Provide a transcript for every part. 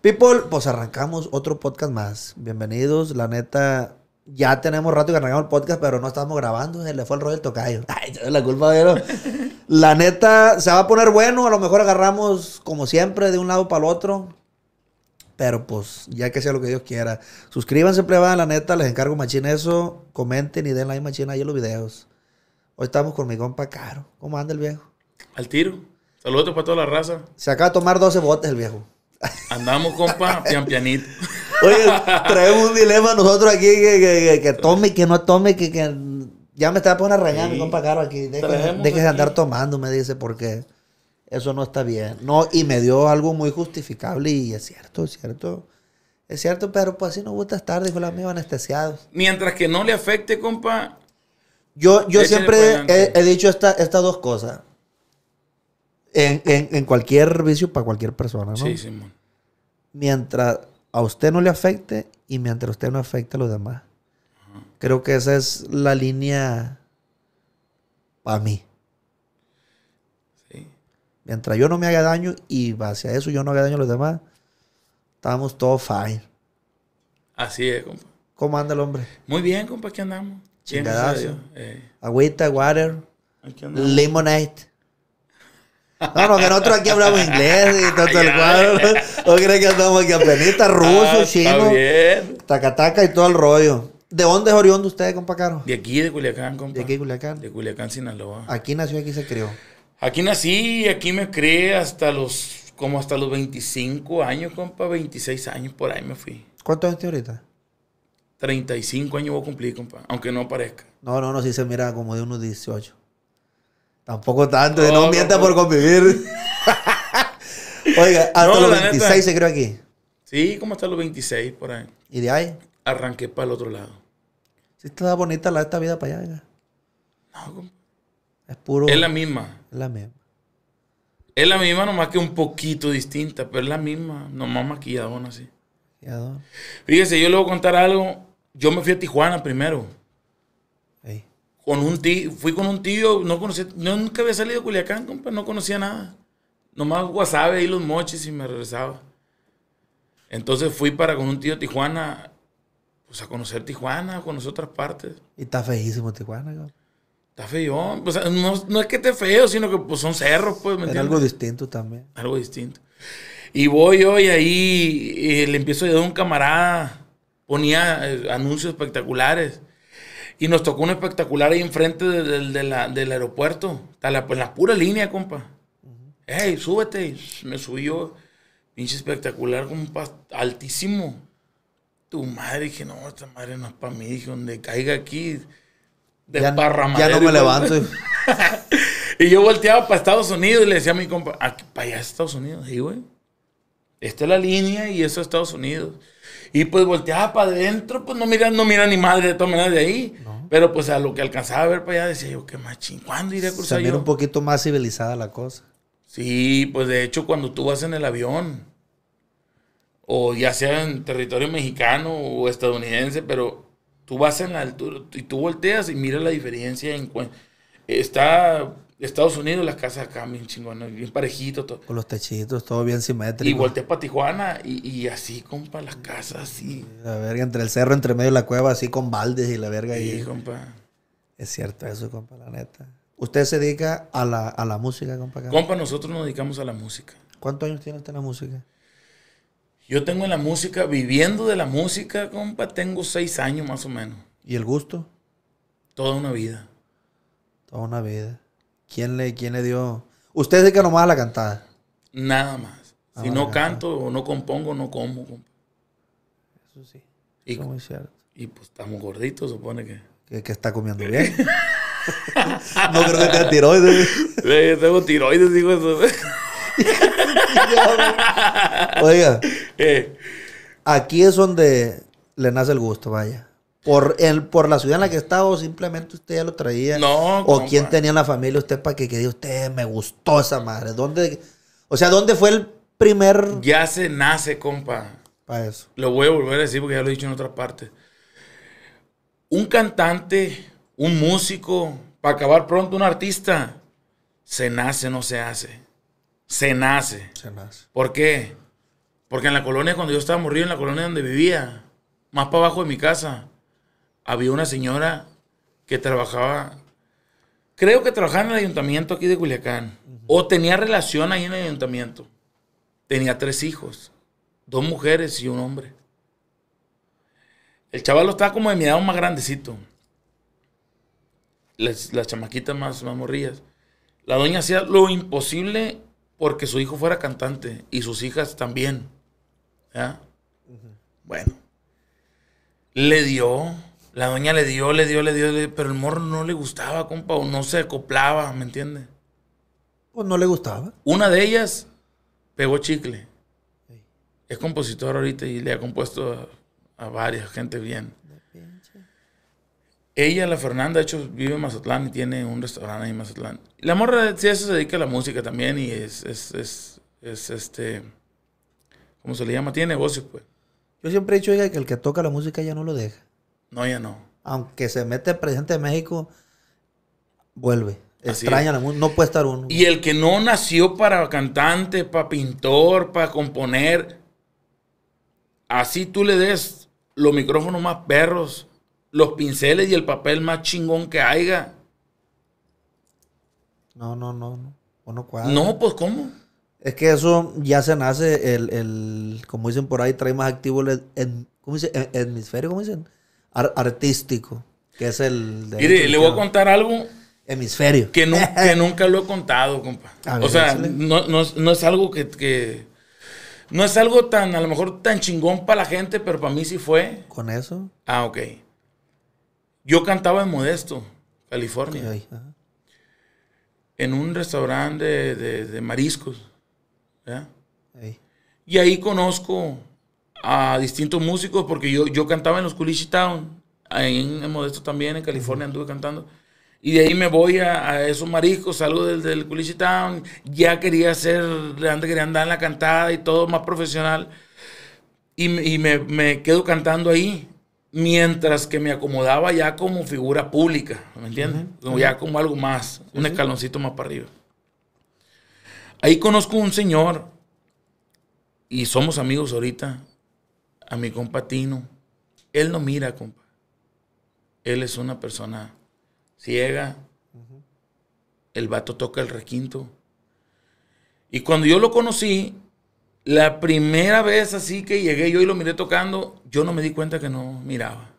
People, pues arrancamos otro podcast más. Bienvenidos, la neta. Ya tenemos rato que arrancamos el podcast, pero no estamos grabando. Se le fue el rollo del tocayo. Ay, la culpa de La neta, se va a poner bueno. A lo mejor agarramos, como siempre, de un lado para el otro. Pero pues, ya que sea lo que Dios quiera. Suscríbanse, plebada, la neta. Les encargo, machín, eso. Comenten y den like, machín, ahí en los videos. Hoy estamos con mi compa Caro. ¿Cómo anda el viejo? Al tiro. Saludos para toda la raza. Se acaba de tomar 12 botes el viejo. Andamos, compa, pian pianito. Oye, traemos un dilema nosotros aquí que, tome, que no tome, que, ya me está poniendo a sí. compa Caro aquí. Deje de, andar tomando, me dice, porque eso no está bien. No, y me dio algo muy justificable y es cierto, es cierto. Es cierto, pero pues así nos gusta estar, dijo el amigo anestesiado. Mientras que no le afecte, compa. Yo, yo siempre pues he, dicho estas dos cosas en, cualquier vicio para cualquier persona, ¿no? Sí, Simón. Mientras a usted no le afecte y mientras a usted no afecte a los demás. Creo que esa es la línea para mí. Sí. Mientras yo no me haga daño y hacia eso yo no haga daño a los demás, estamos todos fine. Así es, compa. ¿Cómo anda el hombre? Muy bien, compa, aquí andamos. Eh. Agüita, water, lemonade. No, no, que nosotros aquí hablamos inglés y todo el cuadro. ¿No crees que estamos aquí penita? Ah, ruso, chino? Tacataca y todo el rollo. ¿De dónde es oriundo usted, compa Caro? De aquí, de Culiacán, compa. ¿De aquí, Culiacán? De Culiacán, Sinaloa. ¿Aquí nació, aquí se crió? Aquí nací, aquí me crié hasta los, como hasta los 25 años, compa, 26 años, por ahí me fui. ¿Cuánto años ahorita? 35 años voy a cumplir, compa, aunque no parezca. No, no, no, sí se mira como de unos 18. Tampoco tanto, no, no mienta por convivir. Oiga, hasta los 26 se creó aquí. Sí, como hasta los 26 por ahí. ¿Y de ahí? Arranqué para el otro lado. si está bonita la, esta vida para allá. No, es puro. Es la misma. Es la misma. Es la misma, nomás que un poquito distinta, pero es la misma, nomás maquilladona así. Fíjense, Fíjese, yo le voy a contar algo. Yo me fui a Tijuana primero un tío, fui con un tío, no conocía, yo nunca había salido a Culiacán, compa, no conocía nada. Nomás WhatsApp y los moches y me regresaba. Entonces fui para con un tío a Tijuana, pues a conocer Tijuana, a conocer otras partes. Y está feísimo Tijuana, Está feo. Pues, no, es que esté feo, sino que pues, son cerros, pues, ¿me algo distinto también. Algo distinto. Y voy hoy ahí le empiezo a ayudar un camarada. Ponía eh, anuncios espectaculares. Y nos tocó un espectacular ahí enfrente del aeropuerto. Está la, pues, la pura línea, compa. Ey, súbete. Me subió. Pinche espectacular, compa. Altísimo. Tu madre, dije, no, esta madre no es para mí. Dije, donde caiga aquí, de Ya, ya no me levanto. y yo volteaba para Estados Unidos y le decía a mi compa, para allá es Estados Unidos. Sí, güey. Esta es la línea y eso es Estados Unidos. Y pues volteaba para adentro, pues no mira, no mira ni madre de todas maneras de ahí. Pero pues a lo que alcanzaba a ver para pues, allá decía yo, qué machín, ¿cuándo iré a cruzar? Se un poquito más civilizada la cosa. Sí, pues de hecho cuando tú vas en el avión, o ya sea en territorio mexicano o estadounidense, pero tú vas en la altura y tú volteas y mira la diferencia en está Estados Unidos, las casas acá bien chingón, bien parejito. Todo. Con los techitos, todo bien simétrico. Y volteé para Tijuana y, así, compa, las casas así. La verga, entre el cerro, entre medio de la cueva, así con baldes y la verga. Sí, compa. Es cierto eso, compa, la neta. ¿Usted se dedica a la, música, compa? Compa, nosotros nos dedicamos a la música. ¿Cuántos años tiene usted en la música? Yo tengo en la música, viviendo de la música, compa, tengo seis años más o menos. ¿Y el gusto? Toda una vida. Toda una vida. ¿Quién le, quién le dio? Usted que nomás a la cantada. Nada más. Ah, si no canto o no compongo, no como. Eso sí. Y, pues estamos gorditos, supone que. Que, está comiendo bien. no creo que tenga tiroides. Sí, tengo tiroides, digo eso. Oiga. Eh. Aquí es donde le nace el gusto, vaya por, el, por la ciudad en la que estaba o simplemente usted ya lo traía. No, O quién tenía en la familia usted para que, quede? usted, me gustó esa madre. ¿Dónde, o sea, ¿dónde fue el primer...? Ya se nace, compa. Para eso. Lo voy a volver a decir porque ya lo he dicho en otra parte. Un cantante, un músico, para acabar pronto un artista, se nace, no se hace. Se nace. Se nace. ¿Por qué? Porque en la colonia, cuando yo estaba morrido, en la colonia donde vivía, más para abajo de mi casa, había una señora que trabajaba, creo que trabajaba en el ayuntamiento aquí de Culiacán, o tenía relación ahí en el ayuntamiento. Tenía tres hijos, dos mujeres y un hombre. El chaval estaba como de mi edad más grandecito. Las, chamaquitas más, más La doña hacía lo imposible porque su hijo fuera cantante y sus hijas también. ¿Ya? Bueno, le dio la doña le dio, le dio, le dio, pero el morro no le gustaba, compa, o no se acoplaba, ¿me entiendes? Pues no le gustaba. Una de ellas pegó chicle. Es compositor ahorita y le ha compuesto a, varias gente bien. Ella, la Fernanda, de hecho, vive en Mazatlán y tiene un restaurante ahí en Mazatlán. La morra, sí, eso se dedica a la música también y es, es, es, es este, ¿cómo se le llama? Tiene negocios, pues. Yo siempre he dicho, oiga, que el que toca la música ya no lo deja. No, ya no. Aunque se mete el presidente de México, vuelve. Extraña no puede estar uno. Y el que no nació para cantante, para pintor, para componer, así tú le des los micrófonos más perros, los pinceles y el papel más chingón que haya. No, no, no, no. No, pues ¿cómo? Es que eso ya se nace, el, el como dicen por ahí, trae más activo En el e-, hemisferio, ¿cómo dicen? artístico, que es el... Mire, le voy a contar algo. Hemisferio. Que, nunca lo he contado, compa. o sea, no, es algo que, No es algo tan, a lo mejor, tan chingón para la gente, pero para mí sí fue. ¿Con eso? Ah, ok. Yo cantaba en Modesto, California. En un restaurante de, mariscos. ¿ya? Y ahí conozco a distintos músicos, porque yo, cantaba en los Coolish Town, en, Modesto también, en California anduve cantando. Y de ahí me voy a, esos mariscos, salgo del, del Coolish Town, ya quería ser... antes quería andar en la cantada y todo más profesional. Y, me, quedo cantando ahí, mientras que me acomodaba ya como figura pública, ¿me entiendes? Ya como algo más, un escaloncito más para arriba. Ahí conozco un señor, y somos amigos ahorita, a mi compa Tino. Él no mira, compa. Él es una persona ciega. El vato toca el requinto. Y cuando yo lo conocí, la primera vez así que llegué yo y lo miré tocando, yo no me di cuenta que no miraba.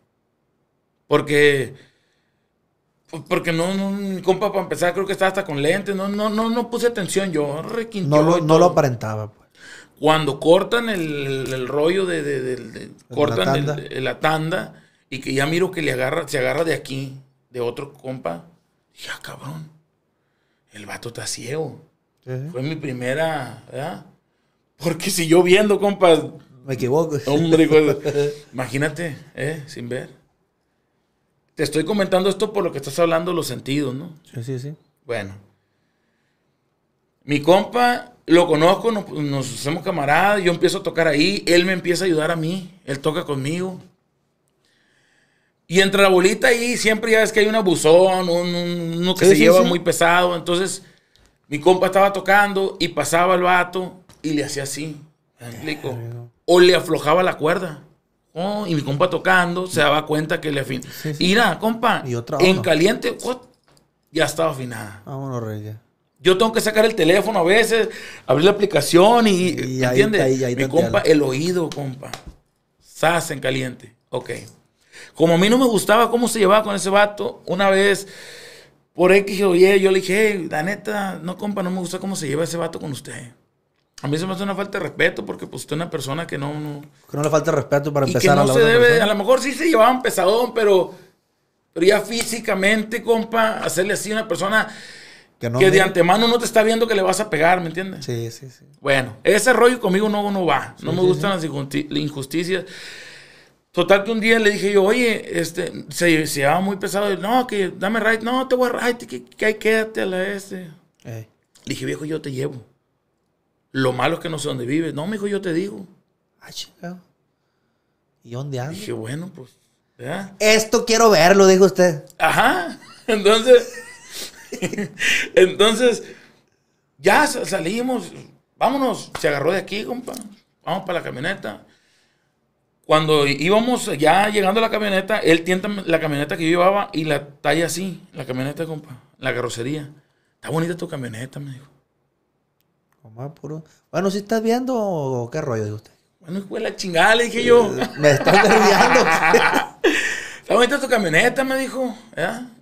Porque, porque no, compa, para empezar, creo que estaba hasta con lentes. No, no, no, no puse atención yo. Requinto, no no lo aparentaba. Pues. Cuando cortan el, rollo de, la tanda. y que ya miro que le agarra, se agarra de aquí, de otro compa, ya ah, cabrón, el vato está ciego. Fue mi primera, ¿verdad? Porque si yo viendo, compa... me equivoco. Hombre, imagínate, ¿eh? Sin ver. Te estoy comentando esto por lo que estás hablando, los sentidos, ¿no? Sí, sí, sí. Bueno. Mi compa lo conozco, nos, hacemos camaradas, yo empiezo a tocar ahí, él me empieza a ayudar a mí, él toca conmigo. Y entre la bolita ahí siempre ya es que hay un abusón, un, uno que se lleva muy pesado. Entonces, mi compa estaba tocando y pasaba el vato y le hacía así. O le aflojaba la cuerda. Oh, y mi compa tocando se daba cuenta que le afinaba. Y nada, compa, en caliente, ya estaba afinada. Vámonos, Reyes. Yo tengo que sacar el teléfono a veces, abrir la aplicación y, y ahí, Ahí, Mi compa, el oído, compa. Sas en caliente. Ok. Como a mí no me gustaba cómo se llevaba con ese vato, una vez por X o yo le dije, la neta, no compa, no me gusta cómo se lleva ese vato con usted. A mí se me hace una falta de respeto porque pues usted es una persona que no... Que no le falta respeto para empezar. no a se debe, a lo mejor sí se un pesadón, pero, pero ya físicamente, compa, hacerle así a una persona que, de antemano no te está viendo que le vas a pegar, ¿me entiendes? Sí, sí, sí. Bueno, ese rollo conmigo no, va. No me gustan las injusticias. Total que un día le dije yo, oye, este, se, se llevaba muy pesado. No, que dame right. No, te voy a right. Que, que quédate a la este. Le dije, viejo, yo te llevo. Lo malo es que no sé dónde vives. No, mijo, yo te digo. Ah, ¿Y dónde andas? Dije, bueno, pues, Esto quiero verlo, dijo usted. Ajá. Entonces... Entonces, ya salimos, vámonos, se agarró de aquí, compa, vamos para la camioneta. Cuando íbamos ya llegando a la camioneta, él tienta la camioneta que yo llevaba y la talla así, la camioneta, compa, la carrocería. Está bonita tu camioneta, me dijo. Bueno, si estás viendo o qué rollo de usted. Bueno, fue la chingada, le dije yo. me estás nerviando. está bonita tu camioneta, me dijo.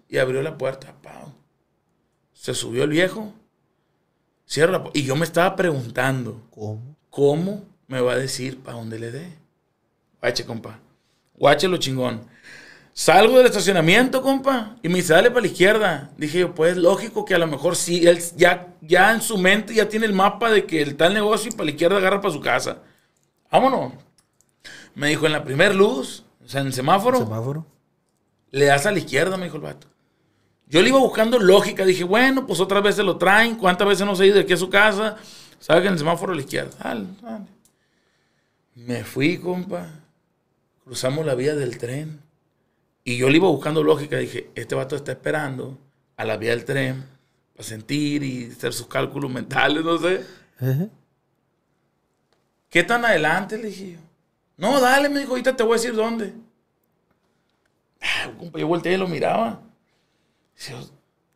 Y abrió la puerta. Pa, se subió el viejo. Cierra Y yo me estaba preguntando. ¿Cómo? ¿Cómo me va a decir para dónde le dé? Guache, compa. Guache lo chingón. Salgo del estacionamiento, compa, y me dice, dale para la izquierda. Dije pues lógico que a lo mejor sí, él ya, ya en su mente ya tiene el mapa de que el tal negocio y para la izquierda agarra para su casa. Vámonos. Me dijo, en la primer luz, o sea, en el semáforo. ¿El semáforo. Le das a la izquierda, me dijo el vato. Yo le iba buscando lógica, dije, bueno, pues otras veces lo traen, cuántas veces no se ha ido de aquí a su casa, sabe que en el semáforo a la izquierda, dale, Me fui, compa, cruzamos la vía del tren y yo le iba buscando lógica, dije, este vato está esperando a la vía del tren para sentir y hacer sus cálculos mentales, no sé. ¿Qué tan adelante? Le dije yo. No, dale, me dijo, ahorita te voy a decir dónde. Ah, yo volteé y lo miraba. Dice oh,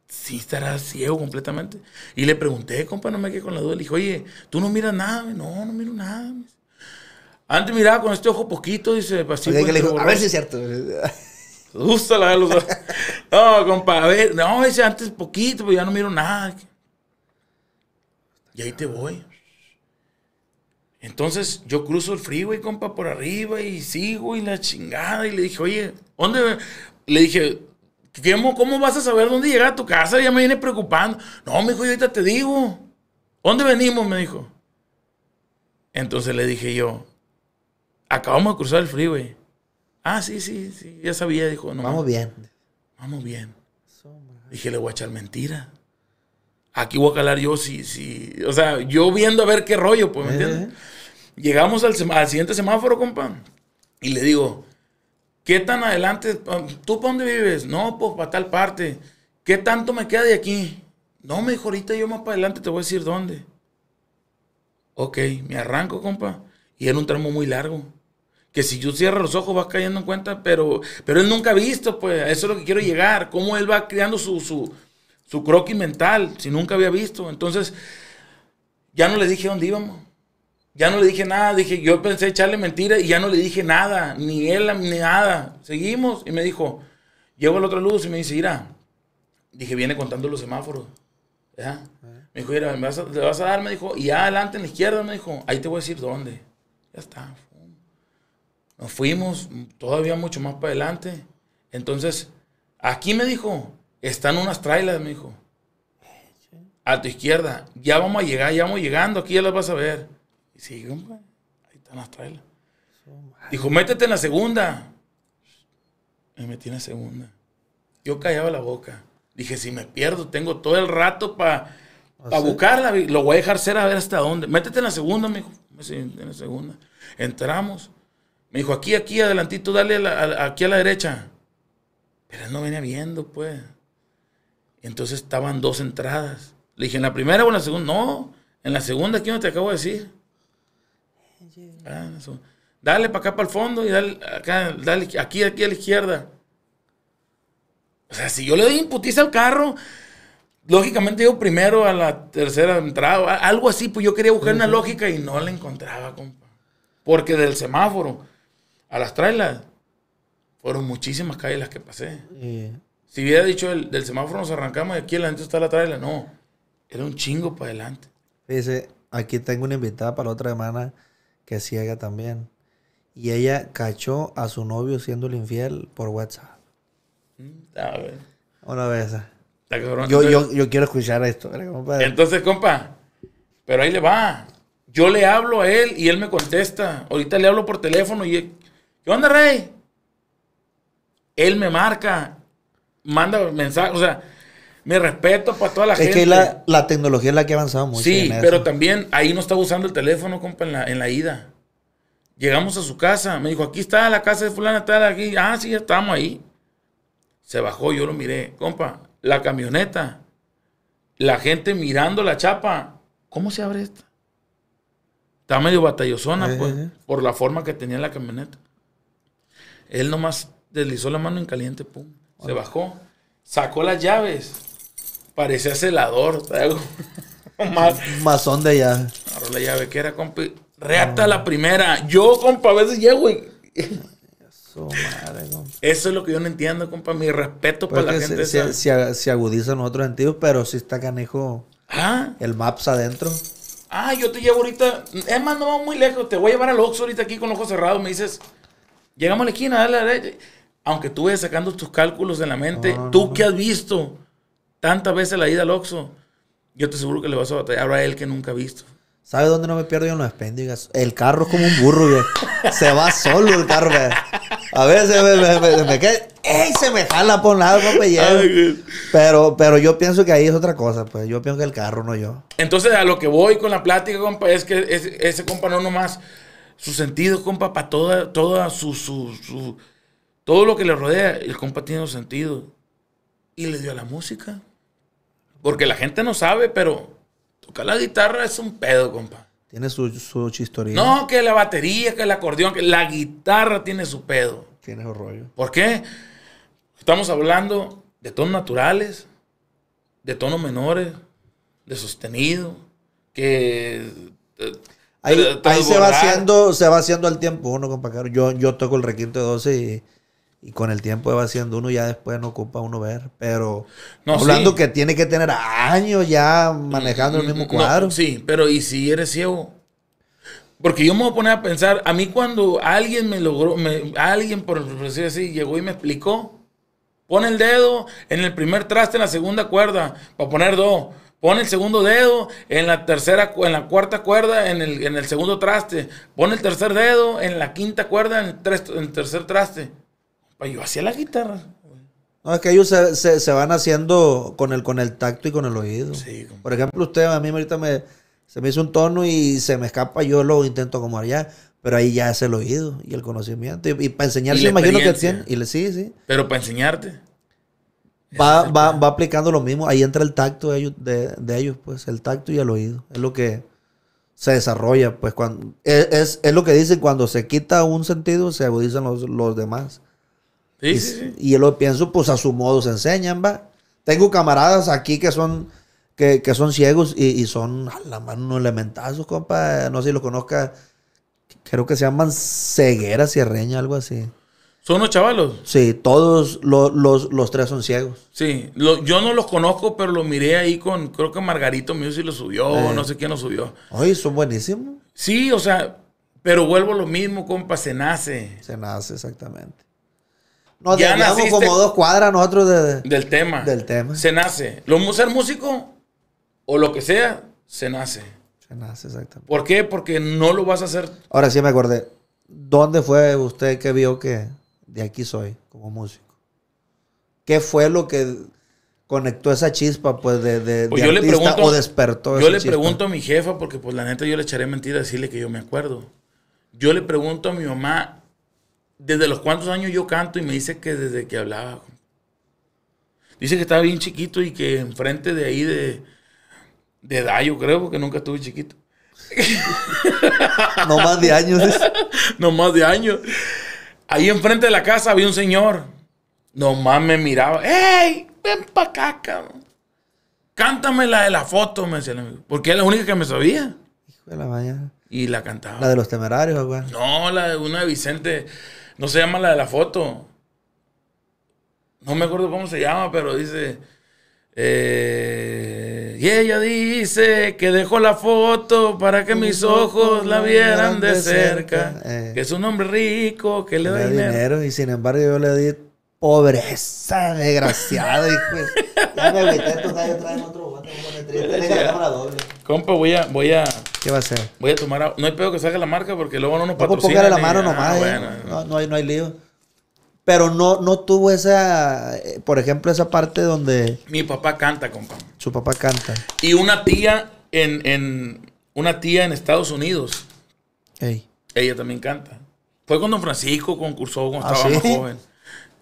sí estará ciego completamente. Y le pregunté, compa, no me quedé con la duda. Le dije, oye, ¿tú no miras nada? No, no miro nada. Antes miraba con este ojo poquito, dice. Pues, a ver si es cierto. Gusta la los No, compa, a ver. No, dice antes poquito, pero ya no miro nada. Y ahí te voy. Entonces yo cruzo el freeway, compa, por arriba y sigo y la chingada. Y le dije, oye, ¿dónde? Le dije, ¿Cómo, vas a saber dónde llegar a tu casa? Ya me viene preocupando. No, me dijo, ahorita te digo. ¿Dónde venimos? Me dijo. Entonces le dije yo, acabamos de cruzar el freeway. Ah, sí, sí, sí, ya sabía, dijo. vamos bien. Vamos bien. Dije, le voy a echar mentira. Aquí voy a calar yo, sí, sí. O sea, yo viendo a ver qué rollo, pues, ¿me eh, entiendes? Eh. Llegamos al, al siguiente semáforo, compa. Y le digo, ¿Qué tan adelante? Um, ¿Tú para dónde vives? No, pues para tal parte. ¿Qué tanto me queda de aquí? No, me ahorita yo más para adelante te voy a decir dónde. Ok, me arranco, compa. Y era un tramo muy largo. Que si yo cierro los ojos vas cayendo en cuenta, pero, pero él nunca ha visto, pues, eso es lo que quiero llegar. Cómo él va creando su, su, su croquis mental, si nunca había visto. Entonces, ya no le dije dónde íbamos. Ya no le dije nada, dije, yo pensé echarle mentira y ya no le dije nada, ni él ni nada. Seguimos y me dijo, llevo la otra luz y me dice, mira, dije, viene contando los semáforos. ¿Ya? Me dijo, mira, ¿le vas a dar? Me dijo, y adelante en la izquierda, me dijo, ahí te voy a decir dónde. Ya está. Nos fuimos todavía mucho más para adelante. Entonces, aquí me dijo, están unas trailers, me dijo. A tu izquierda, ya vamos a llegar, ya vamos llegando, aquí ya las vas a ver sí, compa. Ahí están las trailas. Dijo, métete en la segunda. Me metí en la segunda. Yo callaba la boca. Dije, si me pierdo, tengo todo el rato para ah, buscarla. Lo voy a dejar ser a ver hasta dónde. Métete en la segunda, me dijo. en la segunda. Entramos. Me dijo, aquí, aquí, adelantito, dale aquí a la derecha. Pero él no venía viendo, pues. Entonces estaban dos entradas. Le dije, ¿en la primera o en la segunda? No, en la segunda, ¿Qué no te acabo de decir? Ah, dale para acá, para el fondo y dale aquí, aquí a la izquierda. O sea, si yo le doy imputiza al carro, lógicamente yo primero a la tercera entrada, algo así, pues yo quería buscar una lógica y no la encontraba, compa. Porque del semáforo a las trailas fueron muchísimas calles las que pasé. Si hubiera dicho el, del semáforo nos arrancamos y aquí adelante está la traila, no. Era un chingo para adelante. Dice, aquí tengo una invitada para la otra semana que ciega también. Y ella cachó a su novio siendo el infiel por WhatsApp. Mm, Una vez. Yo, quiero escuchar esto. Entonces, compa, pero ahí le va. Yo le hablo a él y él me contesta. Ahorita le hablo por teléfono y... yo ¿Qué onda, Rey? Él me marca, manda mensaje, o sea, me respeto para toda la gente. Es que la, tecnología es la que ha avanzado mucho. Sí, pero también ahí no estaba usando el teléfono, compa, en la, en la ida. Llegamos a su casa. Me dijo, aquí está la casa de fulana, está aquí. Ah, sí, estamos ahí. Se bajó, yo lo miré. Compa, la camioneta. La gente mirando la chapa. ¿Cómo se abre esta? Está medio batallosona, eh, pues, eh, eh. por la forma que tenía la camioneta. Él nomás deslizó la mano en caliente, pum. Se bajó, sacó las llaves Parecía celador, traigo. Más. Masón de allá. Ahora la llave que era, compa. Reata la primera. Yo, compa, a veces llego Eso, es lo que yo no entiendo, compa. Mi respeto por pues para la gente. Se, agudiza se agudizan otros sentidos, pero si está canejo. ¿Ah? El maps adentro. Ah, yo te llevo ahorita. Es más, no vamos muy lejos. Te voy a llevar al Oxxo ahorita aquí con ojos cerrados. Me dices, llegamos a la esquina, dale, dale. Aunque tú vayas sacando tus cálculos en la mente, tú que has visto tantas veces la ida al Oxxo, yo te aseguro que le vas a batallar a él que nunca ha visto. ¿Sabes dónde no me pierdo yo en los espéndigas? El carro es como un burro, güey. Se va solo el carro, A veces me, queda, ¡Ey! Se me jala por un lado, no pero, pero yo pienso que ahí es otra cosa, pues. Yo pienso que el carro, no yo. Entonces, a lo que voy con la plática, compa, es que ese compa no nomás. Su sentido, compa, para toda, toda su, su, su, Todo lo que le rodea, el compa tiene un sentido. Y le dio a la música. Porque la gente no sabe, pero tocar la guitarra es un pedo, compa. Tiene su, su chistoría. No, que la batería, que el acordeón, que la guitarra tiene su pedo. Tiene su rollo. ¿Por qué? Estamos hablando de tonos naturales, de tonos menores, de sostenido, que... Eh, eh, ahí, se, va haciendo, se va haciendo al tiempo uno, compa. Yo, yo toco el requinto de 12 y y con el tiempo va haciendo uno, ya después no ocupa uno ver, pero hablando que tiene que tener años ya manejando el mm, mismo mm, cuadro. sí, pero ¿y si eres ciego? Porque yo me voy a poner a pensar, a mí cuando alguien me logró, alguien por decir así, llegó y me explicó, pone el dedo en el primer traste, en la segunda cuerda, para poner dos. pone el segundo dedo en la tercera, en la cuarta cuerda, en el, en el segundo traste. pone el tercer dedo en la quinta cuerda, en el tercer traste. Pues yo hacía la guitarra. No, es que ellos se, van haciendo con el, con el tacto y con el oído. Por ejemplo, usted a mí ahorita me, se me hizo un tono y se me escapa, yo lo intento como allá. Pero ahí ya es el oído y el conocimiento. Y, para enseñarle imagino que Y le, sí, sí. Pero para enseñarte. Va, aplicando lo mismo. Ahí entra el tacto de ellos, de, ellos, pues. El tacto y el oído. Es lo que se desarrolla, pues. cuando e, Es, lo que dicen, cuando se quita un sentido, se agudizan los, los demás y, yo lo pienso, pues a su modo se enseñan, va. Tengo camaradas aquí que son, que, son ciegos y, son a la mano unos elementazos, compa. No sé si lo conozca. Creo que se llaman ceguera cierreña, algo así. ¿Son unos chavalos? Sí, todos los, tres son ciegos. Sí, yo no los conozco, pero los miré ahí con, creo que Margarito mío sí lo subió, eh. no sé quién lo subió. ay son buenísimos. Sí, o sea, pero vuelvo lo mismo, compa, se nace. Se nace, exactamente. Nos ya como dos cuadras nosotros de, del tema. Del tema. Se nace. Lo, ser músico o lo que sea, se nace. Se nace, exactamente. ¿Por qué? Porque no lo vas a hacer. Ahora sí me acordé. ¿Dónde fue usted que vio que de aquí soy como músico? ¿Qué fue lo que conectó esa chispa, pues, de, de, pues yo le pregunto, despertó? Yo le pregunto a mi jefa, porque pues la neta yo le echaré mentira decirle que yo me acuerdo. Yo le pregunto a mi mamá desde los cuantos años yo canto y me dice que desde que hablaba. Dice que estaba bien chiquito y que enfrente de ahí de, de edad, yo creo, porque nunca estuve chiquito. no más de años. No más de años. Ahí enfrente de la casa había un señor. Nomás me miraba. ¡Ey! Ven pa' acá, cabrón. Cántame la de la foto, me decía el amigo. Porque era la única que me sabía. Hijo de la mañana. Y la cantaba. La de los temerarios, güey. No, la de una de Vicente. No se llama la de la foto. No me acuerdo cómo se llama, pero dice. Eh, y ella dice que dejó la foto para que mis ojos la vieran de cerca. Eh. Que es un hombre rico, que le, da, dinero. Y sin embargo, yo le di pobreza, desgraciado. hijo. Compa, voy a, voy a. ¿Qué va a hacer? Voy a tomar No hay pedo que salga la marca porque luego no nos patrocina. No la mano nomás. Eh. no, hay, lío. Pero no, no tuvo esa, eh, por ejemplo, esa parte donde... Mi papá canta, compa. Su papá canta. Y una tía en, una tía en Estados Unidos. Ella también canta. Fue cuando Francisco, concursó cuando ¿Ah, estaba joven.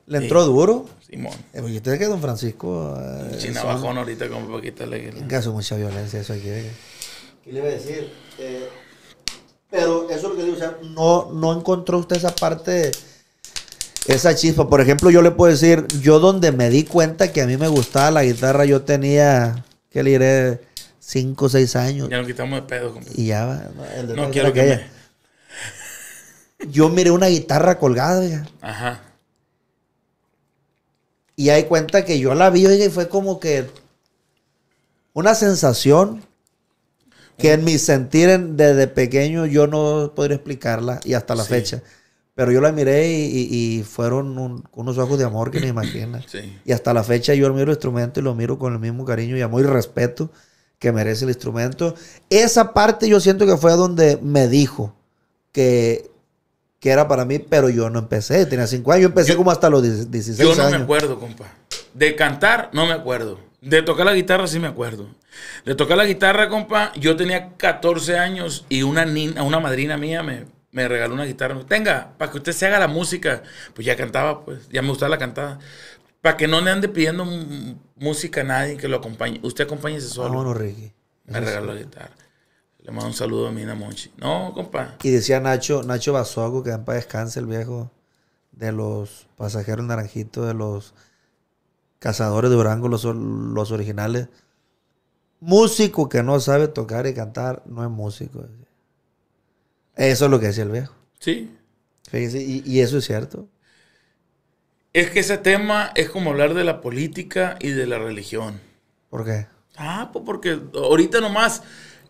¿Le entró duro? Simón. Eh, porque usted que Don Francisco. Eh, China bajón ahorita con un poquito de En caso de mucha violencia, eso hay que ¿Qué le iba a decir? Eh, pero eso es lo que digo, o sea, no, no encontró usted esa parte, esa chispa. Por ejemplo, yo le puedo decir, yo donde me di cuenta que a mí me gustaba la guitarra, yo tenía, que le diré? 5 o 6 años. Ya nos quitamos de pedo. Y ya, no, no quiero que Yo miré una guitarra colgada. Ajá. Y hay cuenta que yo la vi y fue como que una sensación que en mi sentir desde pequeño yo no podría explicarla y hasta la fecha. Pero yo la miré y, fueron unos ojos de amor que no imaginas. Y hasta la fecha yo miro el instrumento y lo miro con el mismo cariño y amor y respeto que merece el instrumento. Esa parte yo siento que fue donde me dijo que que era para mí, pero yo no empecé. Tenía cinco años, yo empecé como hasta los 16 años. Yo no me acuerdo, compa. De cantar, no me acuerdo. De tocar la guitarra, sí me acuerdo. De tocar la guitarra, compa, yo tenía 14 años y una, niña, una madrina mía me, me regaló una guitarra. Tenga, para que usted se haga la música. Pues ya cantaba, pues, ya me gustaba la cantada. Para que no le ande pidiendo música a nadie que lo acompañe. Usted acompáñese solo. no Ricky. Me regaló la guitarra un saludo a Mina Monchi. No, compa. Y decía Nacho, Nacho que en para descanse el viejo, de los pasajeros naranjitos, de los cazadores de Durango, los, los originales. Músico que no sabe tocar y cantar no es músico. Eso es lo que decía el viejo. Sí. Fíjese, y, y eso es cierto. Es que ese tema es como hablar de la política y de la religión. ¿Por qué? Ah, pues porque ahorita nomás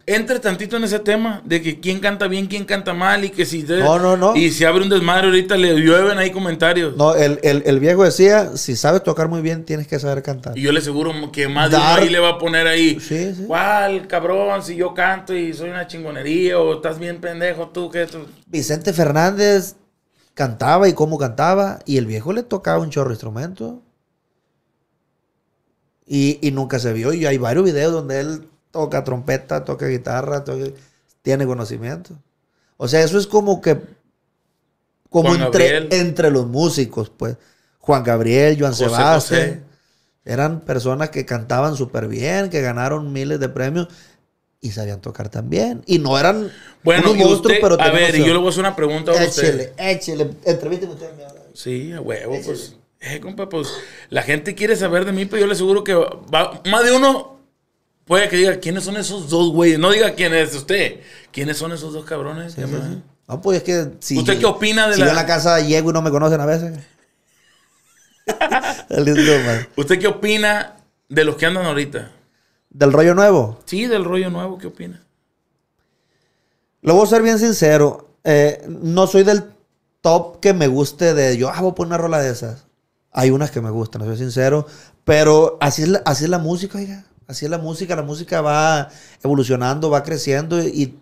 entre tantito en ese tema de que quién canta bien, quién canta mal y que si... no, no, no. Y si abre un desmadre ahorita le llueven ahí comentarios. No, el, viejo decía, si sabes tocar muy bien, tienes que saber cantar. Y yo le aseguro que más de ahí le va a poner ahí. Sí, sí. ¿Cuál, cabrón? Si yo canto y soy una chingonería o estás bien pendejo tú, que tú? Vicente Fernández cantaba y cómo cantaba y el viejo le tocaba un chorro de instrumento. Y, y nunca se vio. Y hay varios videos donde él toca trompeta, toca guitarra, tiene conocimiento. O sea, eso es como que, como entre, entre, los músicos, pues. Juan Gabriel, Joan Sebastián. Eran personas que cantaban súper bien, que ganaron miles de premios y sabían tocar también. Y no eran bueno, pero A ver, y yo le voy a hacer una pregunta a usted. Échele, échele. Entrevísteme usted. Sí, a huevo, pues. Eh, compa, pues la gente quiere saber de mí, pero yo le aseguro que va, más de uno Puede que diga, ¿quiénes son esos dos güeyes? No diga quién es usted. ¿Quiénes son esos dos cabrones? No, pues es que si. ¿Usted qué opina de si la.? Yo en la casa llego y no me conocen a veces. ¿Usted qué opina de los que andan ahorita? ¿Del rollo nuevo? Sí, del rollo nuevo, ¿qué opina? Lo voy a ser bien sincero. Eh, no soy del top que me guste de yo, ah, voy a poner una rola de esas. Hay unas que me gustan, soy sincero. Pero así es así es la música, oiga. Así es la música, la música va evolucionando, va creciendo y,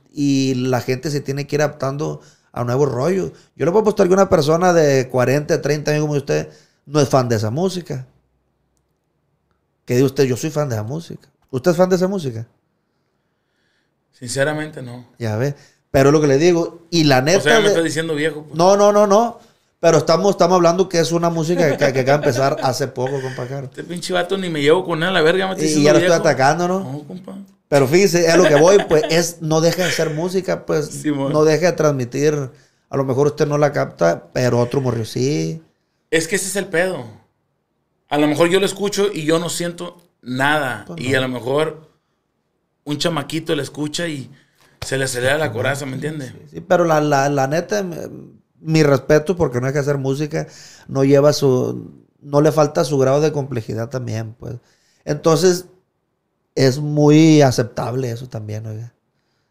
la gente se tiene que ir adaptando a nuevos rollos. Yo le puedo apostar que una persona de 40, 30 años como usted no es fan de esa música. ¿Qué dice usted, yo soy fan de esa música. ¿Usted es fan de esa música? Sinceramente no. Ya ve. Pero lo que le digo, y la neta... O sea, está diciendo viejo. Pues. No, no, no, no. Pero estamos, estamos hablando que es una música que, acaba de empezar hace poco, compa Este pinche vato ni me llevo con él, la verga. y ya lo estoy atacando, ¿no? No, compa. Pero fíjese, a lo que voy, pues es no deje de hacer música, pues no deje de transmitir. A lo mejor usted no la capta, pero otro morrió sí. Es que ese es el pedo. A lo mejor yo lo escucho y yo no siento nada. Pues y a lo mejor un chamaquito le escucha y se le acelera la coraza, ¿me entiende? Sí, pero la, la neta, mi respeto porque no hay que hacer música, no lleva su, no le falta su grado de complejidad también, pues. Entonces, es muy aceptable eso también,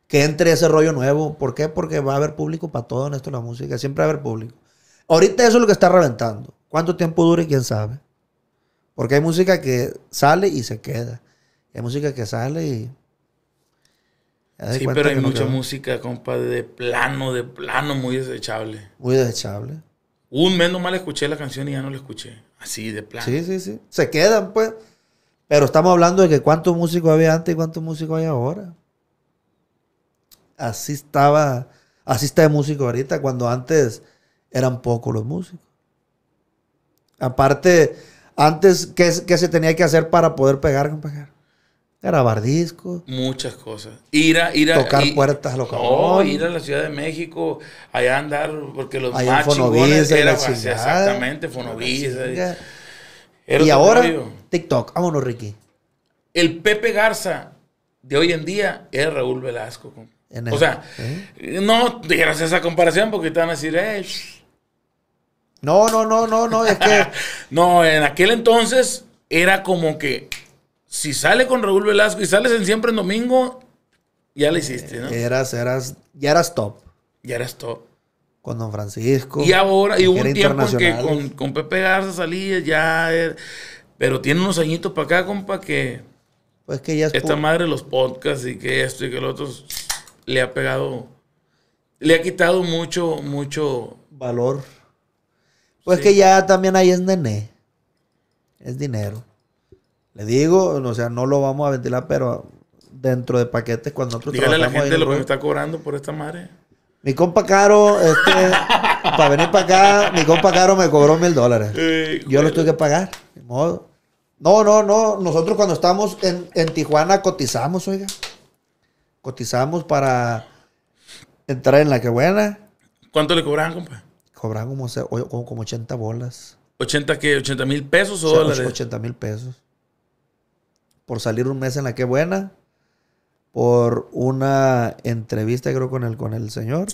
Que entre ese rollo nuevo. ¿Por qué? Porque va a haber público para todo en esto la música. Siempre va a haber público. Ahorita eso es lo que está reventando. ¿Cuánto tiempo dure? ¿Quién sabe? Porque hay música que sale y se queda. Hay música que sale y Sí, pero hay mucha música, compa, de plano, de plano, muy desechable. Muy desechable. Un mes nomás escuché la canción y ya no la escuché. Así, de plano. Sí, sí, sí. Se quedan, pues. Pero estamos hablando de que cuántos músicos había antes y cuánto músico hay ahora. Así estaba, así está de músico ahorita, cuando antes eran pocos los músicos. Aparte, antes, ¿qué, se tenía que hacer para poder pegar, compa? grabar discos. Muchas cosas. Ir a... Ir a tocar puertas a No, ir a la Ciudad de México, allá andar, porque los machos. Exactamente, Fonovisa. Y, ahora, TikTok. Vámonos, Ricky. El Pepe Garza de hoy en día es Raúl Velasco. o sea, ¿Eh? no dijeras esa comparación porque te van a decir, eh... No, no, no, no, no, es no, en aquel entonces era como que si sale con Raúl Velasco y sales siempre en domingo, ya lo hiciste, ¿no? Eh, eras, eras, ya eras top. Ya eras top. Con Don Francisco. Y ahora, y hubo un tiempo que con, Pepe Garza salías, ya. Er, pero tiene unos añitos para acá, compa, que. Pues que ya Esta madre los podcasts y que esto y que lo otro le ha pegado. Le ha quitado mucho, mucho. Valor. Pues que ya también ahí es nene Es dinero. Le digo, o sea, no lo vamos a ventilar, pero dentro de paquetes cuando nosotros Dígale a la gente lo que me está cobrando por esta madre. Mi compa Caro, este, para venir para acá, mi compa Caro me cobró mil dólares. Yo lo tuve que pagar, modo. No, no, no. Nosotros cuando estamos en, Tijuana cotizamos, oiga. Cotizamos para entrar en la que buena. ¿Cuánto le cobraban, compa? Cobran como, como, 80 bolas. ¿80 qué? ¿80 mil pesos o, dólares? 80 mil pesos por salir un mes en la que buena, por una entrevista creo con el, con el señor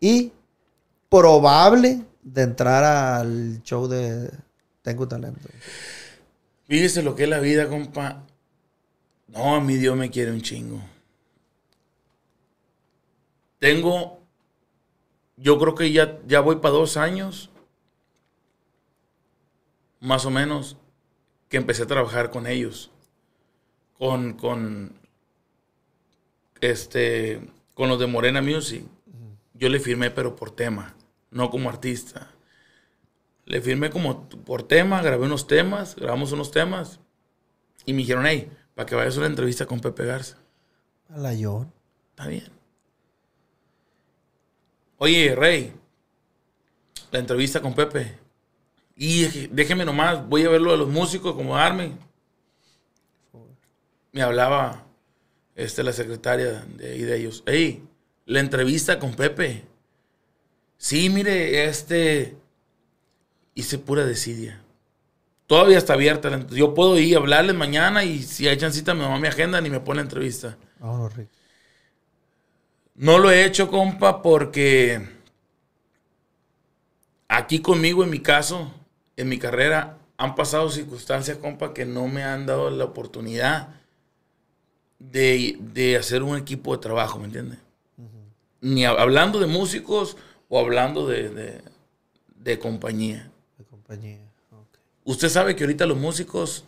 y probable de entrar al show de Tengo Talento. Fíjese lo que es la vida, compa. No, a mí Dios me quiere un chingo. Tengo, yo creo que ya, ya voy para dos años, más o menos, que empecé a trabajar con ellos con, con, este, con los de Morena Music. Yo le firmé, pero por tema, no como artista. Le firmé como por tema, grabé unos temas, grabamos unos temas. Y me dijeron, hey, para que vayas a una entrevista con Pepe Garza. A la John. Está bien. Oye, Rey, la entrevista con Pepe. Y déjeme nomás, voy a ver lo de los músicos, como acomodarme me hablaba este, la secretaria de, ellos. Hey, la entrevista con Pepe. Sí, mire, este. Hice pura desidia. Todavía está abierta. yo puedo ir a hablarle mañana y si hay chancita me va mi agenda ni me pone la entrevista. Ah, no, no lo he hecho, compa, porque aquí conmigo, en mi caso, en mi carrera, han pasado circunstancias, compa, que no me han dado la oportunidad de, hacer un equipo de trabajo, ¿me entiendes? Ni hablando de músicos o hablando de, de, compañía. De compañía, Usted sabe que ahorita los músicos,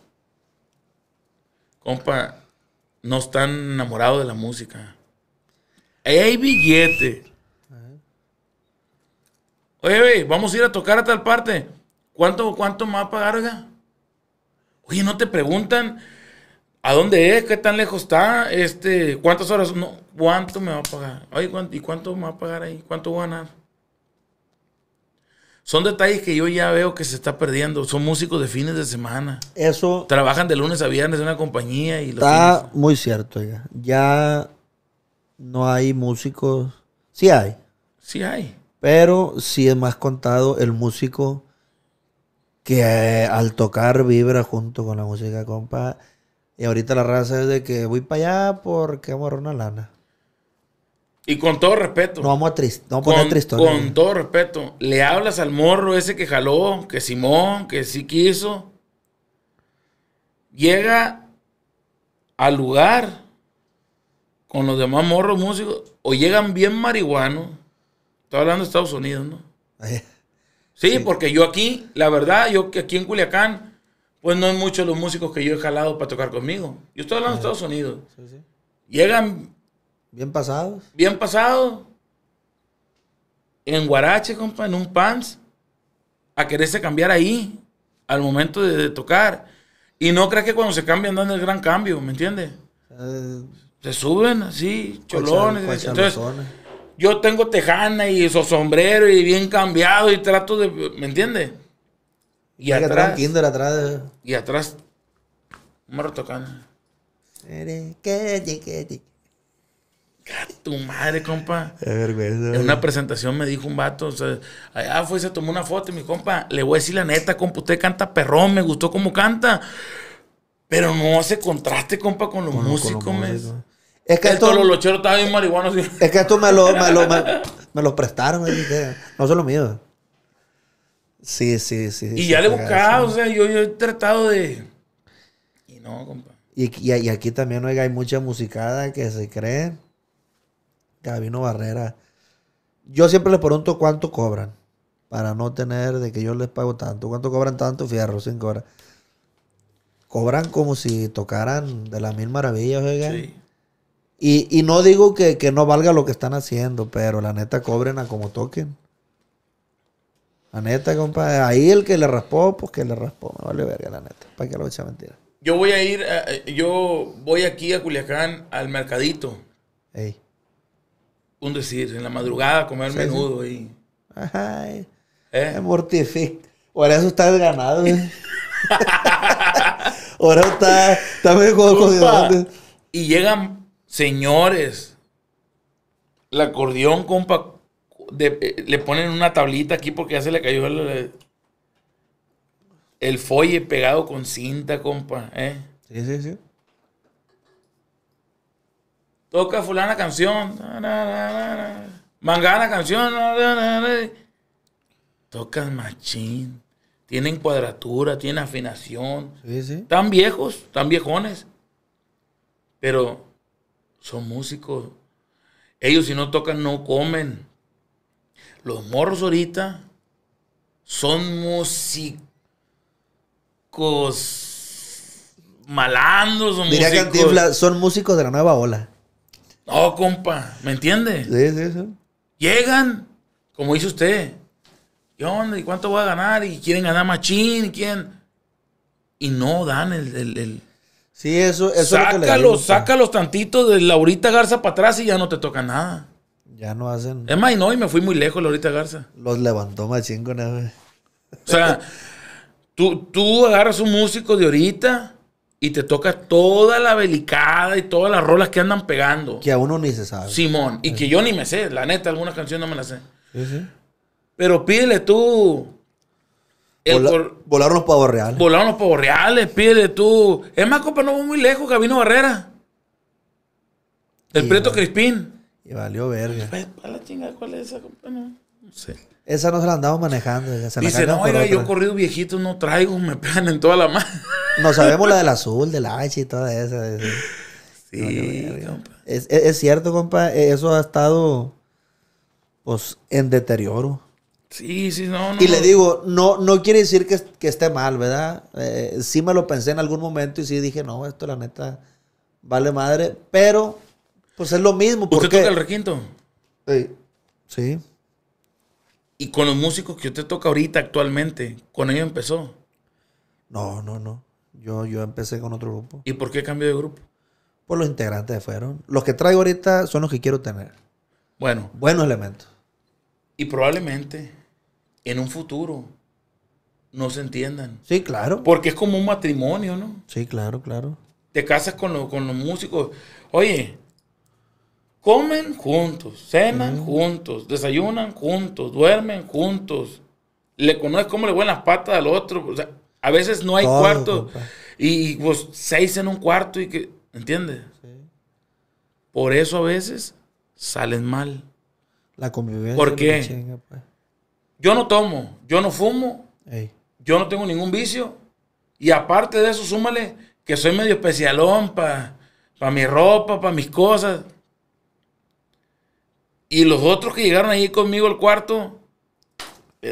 compa, no están enamorados de la música. Hay billete. Eh. Oye, vamos a ir a tocar a tal parte. ¿Cuánto, cuánto más pagar, Oye, no te preguntan ¿A dónde es? ¿Qué tan lejos está? Este, ¿Cuántas horas? No, ¿Cuánto me va a pagar? Ay, ¿Y cuánto me va a pagar ahí? ¿Cuánto va a ganar? Son detalles que yo ya veo que se está perdiendo. Son músicos de fines de semana. Eso. Trabajan de lunes a viernes en una compañía y Está muy cierto, ya. Ya no hay músicos. Sí hay. Sí hay. Pero sí es más contado el músico que eh, al tocar vibra junto con la música, compa. Y ahorita la raza es de que voy para allá porque vamos a una lana. Y con todo respeto. No vamos a, triste no con, todo respeto. Le hablas al morro ese que jaló, que Simón, que sí quiso. Llega al lugar con los demás morros músicos. O llegan bien marihuano Estoy hablando de Estados Unidos, ¿no? sí, sí, porque yo aquí, la verdad, yo aquí en Culiacán pues no hay muchos los músicos que yo he jalado para tocar conmigo. Yo estoy hablando de Estados Unidos. Llegan. Bien pasados. Bien pasados. En Guarache, compa, en un pants. A quererse cambiar ahí. Al momento de, tocar. Y no creas que cuando se cambian dan el gran cambio, ¿me entiendes? Eh, se suben así, cholones. entonces, yo tengo tejana y esos sombrero y bien cambiado y trato de. ¿Me entiendes? Y atrás. Un Kinder atrás. Y atrás. Morro tocando. Tu madre, compa. vergüenza. En una presentación me dijo un vato, o sea, allá fue, se tomó una foto y mi compa, le voy a decir la neta, compa, usted canta perrón, me gustó cómo canta. Pero no hace contraste, compa, con los, músicos, Es que esto, los locheros estaban marihuanos. Es que esto me lo, me lo, me, me lo prestaron. No son los míos. Sí, sí, sí. Y ya le he buscado, o sea, yo, he tratado de. Y no, compa. Y, aquí también, oiga, hay mucha musicada que se cree. Gabino Barrera. Yo siempre les pregunto cuánto cobran. Para no tener de que yo les pago tanto. ¿Cuánto cobran tanto? Fierro, cinco horas. Cobran como si tocaran de las mil maravillas, oiga. Sí. Y, no digo que no valga lo que están haciendo, pero la neta cobren a como toquen. La neta, compadre. Ahí el que le raspó, pues que le raspó. Me vale verga, la neta. Para que lo echa mentira. Yo voy a ir, eh, eh, yo voy aquí a Culiacán al mercadito. Ey. Un decir, en la madrugada a comer menudo ahí. Ay. ¿Eh? eh me Ahora eso está desganado. Ahora está, está mejor con Y llegan señores. la acordeón, compa, eh, le ponen una tablita aquí porque ya se le cayó el, eh, folle pegado con cinta, compa. ¿eh? Sí, sí, sí. Toca fulana canción. Mangana canción. Tocan machín. Tienen cuadratura, tienen afinación. Sí, Están viejos, están viejones. Pero son músicos. Ellos si no tocan no comen los morros ahorita son músicos malandros. Son Diría músicos... son músicos de la nueva ola. No, compa, ¿me entiende? Sí, sí, sí. Llegan, como dice usted, ¿Y dónde? ¿Y cuánto voy a ganar? Y quieren ganar machín, y quién. Y no dan el... Sí, eso, es lo que le Sácalos, sácalos tantito de Laurita Garza para atrás y ya no te toca nada. Ya no hacen. Es más, y no, y me fui muy lejos ahorita Garza. Los levantó machín con eso. O sea, tú, agarras un músico de ahorita y te toca toda la belicada y todas las rolas que andan pegando. Que a uno ni se sabe. Simón, y que yo ni me sé, la neta, algunas canciones no me las sé. Pero pídele tú. volaron los pavos reales. Volaron los pavos reales, pídele tú. Es más, copa no voy muy lejos, Gabino Barrera. El Prieto Crispín. Y valió verga. Pues, pues la chingada, ¿cuál es esa, compa? No. sé. Esa no se la andamos manejando. Se no, oiga, yo corrido viejito no traigo, me pegan en toda la mano. No sabemos la del azul, del H y toda esa. Sí, compa. Es, cierto, compa, e, eso ha estado pues en deterioro. Sí, sí, no, no. Y le digo, no, no quiere decir que, esté mal, ¿verdad? Eh, sí me lo pensé en algún momento y sí dije, no, esto la neta vale madre, pero pues es lo mismo. ¿por ¿Usted qué? toca el requinto? Sí. Sí. Y con los músicos que usted toca ahorita actualmente, ¿con ellos empezó? No, no, no. Yo, yo empecé con otro grupo. ¿Y por qué cambió de grupo? por los integrantes fueron. Los que traigo ahorita son los que quiero tener. Bueno. Buenos elementos. Y probablemente en un futuro no se entiendan. Sí, claro. Porque es como un matrimonio, ¿no? Sí, claro, claro. Te casas con, con los músicos. Oye, comen juntos, cenan juntos, desayunan juntos, duermen juntos. Le conoces cómo le van las patas al otro. O a veces no hay cuarto. Y pues, seis en un cuarto y que. ¿Entiendes? Sí. Por eso a veces salen mal. La convivencia. ¿Por qué? Pues. yo no tomo, yo no fumo, yo no tengo ningún vicio. Y aparte de eso, súmale que soy medio especialón para pa mi ropa, para mis cosas. Y los otros que llegaron ahí conmigo al cuarto,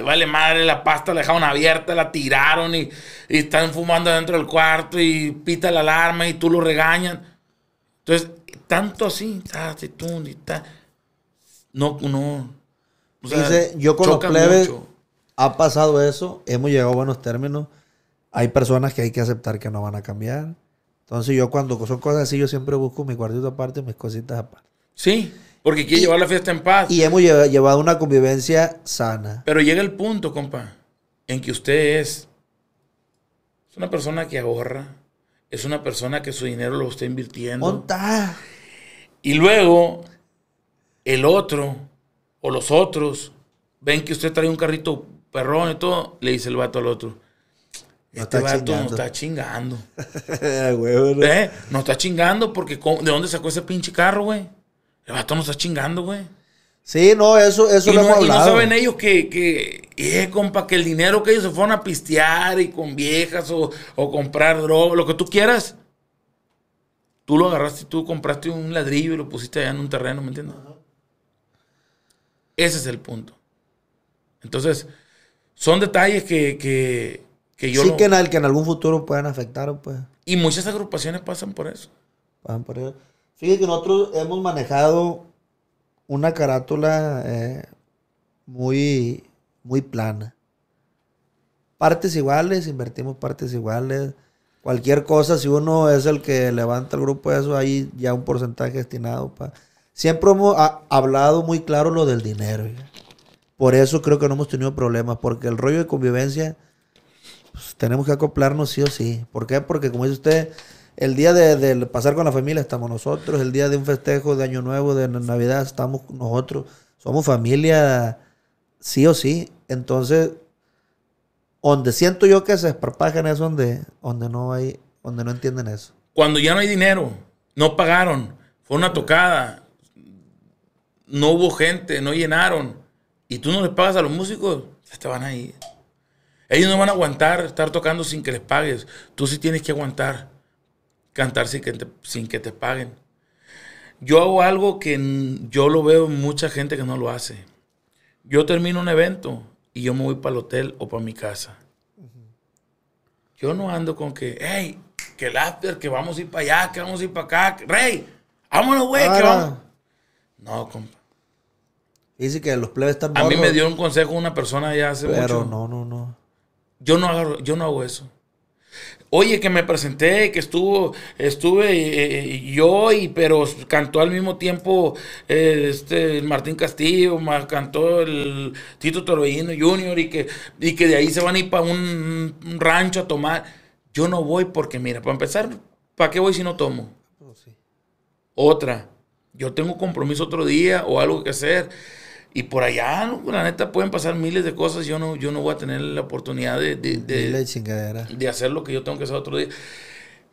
vale madre la pasta, la dejaron abierta, la tiraron y, están fumando dentro del cuarto y pita la alarma y tú lo regañan. Entonces, tanto así, no, no. Dice, yo con los plebes ha pasado eso, hemos llegado a buenos términos. Hay personas que hay que aceptar que no van a cambiar. Entonces yo cuando son cosas así, yo siempre busco mi cuartito aparte y mis cositas aparte. Sí. Porque quiere llevar la fiesta en paz. Y hemos llevado una convivencia sana. Pero llega el punto, compa, en que usted es, una persona que ahorra, es una persona que su dinero lo está invirtiendo. Monta. Y luego el otro o los otros ven que usted trae un carrito perrón y todo, le dice el vato al otro. Este está vato chingando. nos está chingando. ¿Eh? Nos está chingando porque ¿de dónde sacó ese pinche carro, güey? El vato no está chingando, güey. Sí, no, eso, eso lo no, hemos hablado. Y no saben ellos que, que, eh, compa, que el dinero que ellos se fueron a pistear y con viejas o, comprar droga, lo que tú quieras. Tú lo agarraste y tú compraste un ladrillo y lo pusiste allá en un terreno, ¿me entiendes? Ese es el punto. Entonces, son detalles que, que, que yo. Sí, que, en algún futuro puedan afectar, pues. Y muchas agrupaciones pasan por eso. Pasan por eso. Fíjate que nosotros hemos manejado una carátula eh, muy, muy plana. Partes iguales, invertimos partes iguales. Cualquier cosa, si uno es el que levanta el grupo, de eso hay ya un porcentaje destinado para... Siempre hemos ah, hablado muy claro lo del dinero. Por eso creo que no hemos tenido problemas, porque el rollo de convivencia pues, tenemos que acoplarnos sí o sí. ¿Por qué? Porque como dice usted, el día de, pasar con la familia estamos nosotros, el día de un festejo de Año Nuevo, de Navidad, estamos nosotros. Somos familia sí o sí. Entonces, donde siento yo que se esparpajan es donde, donde no hay, donde no entienden eso. Cuando ya no hay dinero, no pagaron, fue una tocada, no hubo gente, no llenaron, y tú no les pagas a los músicos, se te van a ir. Ellos no van a aguantar estar tocando sin que les pagues. Tú sí tienes que aguantar cantar sin que te, sin que te paguen. Yo hago algo que yo lo veo en mucha gente que no lo hace. Yo termino un evento y yo me voy para el hotel o para mi casa. Yo no ando con que, hey, que el after, que vamos a ir para allá, que vamos a ir para acá, rey, vámonos, güey, que vamos. No, compa. Dice que los plebes están A mí me dio un consejo una persona ya hace mucho. Pero no, no, no. Yo no, yo no hago eso. Oye, que me presenté, que estuvo, estuve eh, eh, yo, y, pero cantó al mismo tiempo eh, este, Martín Castillo, cantó el Tito Torbellino Jr. y que, y que de ahí se van a ir para un, rancho a tomar. Yo no voy porque, mira, para empezar, ¿para qué voy si no tomo? Oh, Otra, yo tengo compromiso otro día o algo que hacer y por allá, la neta, pueden pasar miles de cosas. Yo no, yo no voy a tener la oportunidad de, de, de, hacer lo que yo tengo que hacer otro día.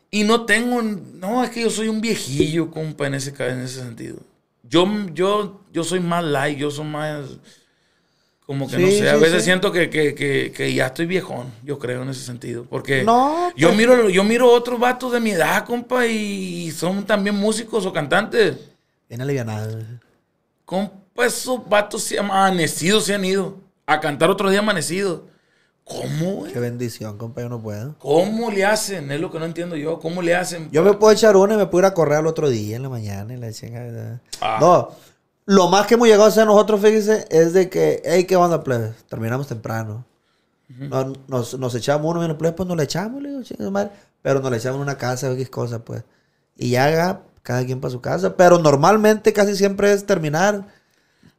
Y no tengo, no, es que yo soy un viejillo, compa, en ese, en ese sentido. Yo, yo, yo soy más light, yo soy más, como que no sé, a veces siento que, que, que, ya estoy viejón, yo creo en ese sentido. Porque no, yo, pues miro, yo miro otros vatos de mi edad, compa, y, son también músicos o cantantes. en alivianado. Compa pues esos vatos se amanecido, se han ido a cantar otro día amanecido ¿Cómo, Qué bendición, compañero no puedo. ¿Cómo le hacen? Es lo que no entiendo yo. ¿Cómo le hacen? Yo me puedo echar una y me puedo ir a correr al otro día en la mañana la chingada. Ah. No, lo más que hemos llegado a hacer nosotros, fíjense, es de que, hey, ¿qué onda, plebes? Terminamos temprano. nos, echamos uno, menos plebes, pues nos le echamos, Pero nos le echamos en una casa, qué cosa pues. Y ya cada quien para su casa. Pero normalmente casi siempre es terminar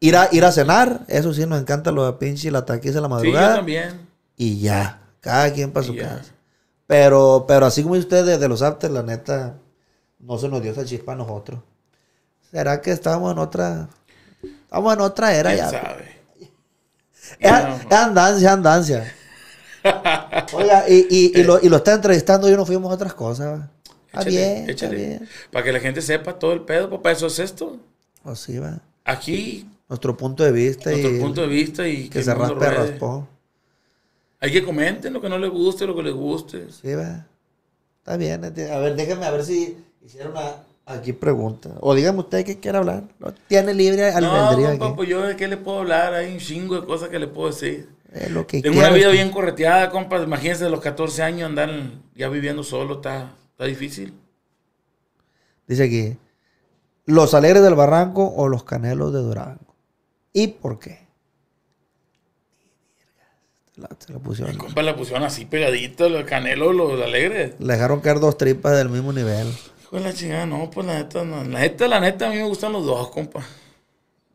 Ir a, ir a cenar, eso sí, nos encanta los pinches la taquiza a la madrugada. también. Y ya, cada quien para su casa. Pero, pero así como ustedes de, los after, la neta, no se nos dio esa chispa a nosotros. ¿Será que estamos en otra? Estamos en otra era ya. Sabe? Es, andancia, andancia. Oiga, eh. y, lo, está entrevistando y nos fuimos a otras cosas. Está bien, Está bien. Para que la gente sepa todo el pedo, papá, eso es esto. Así oh, va. Aquí nuestro punto de vista. Nuestro punto de vista y que, se raspe, raspó. Hay que comenten lo que no les guste, lo que les guste. Sí, va. Está bien. A ver, déjenme a ver si hicieron aquí pregunta. O díganme ustedes qué quiere hablar. ¿No? Tiene libre albedrío. No, pues yo de qué le puedo hablar. Hay un chingo de cosas que le puedo decir. Eh, lo que Tengo una vida bien correteada, compas. Imagínense, de los 14 años andan ya viviendo solo está, está difícil. Dice aquí, ¿los alegres del barranco o los canelos de Durango? ¿Y por qué? La, la pusieron. compa la pusieron así pegadita, el canelo, los alegres. Le dejaron caer dos tripas del mismo nivel. Hijo la chingada, no, pues la neta, la neta, la neta, a mí me gustan los dos, compa.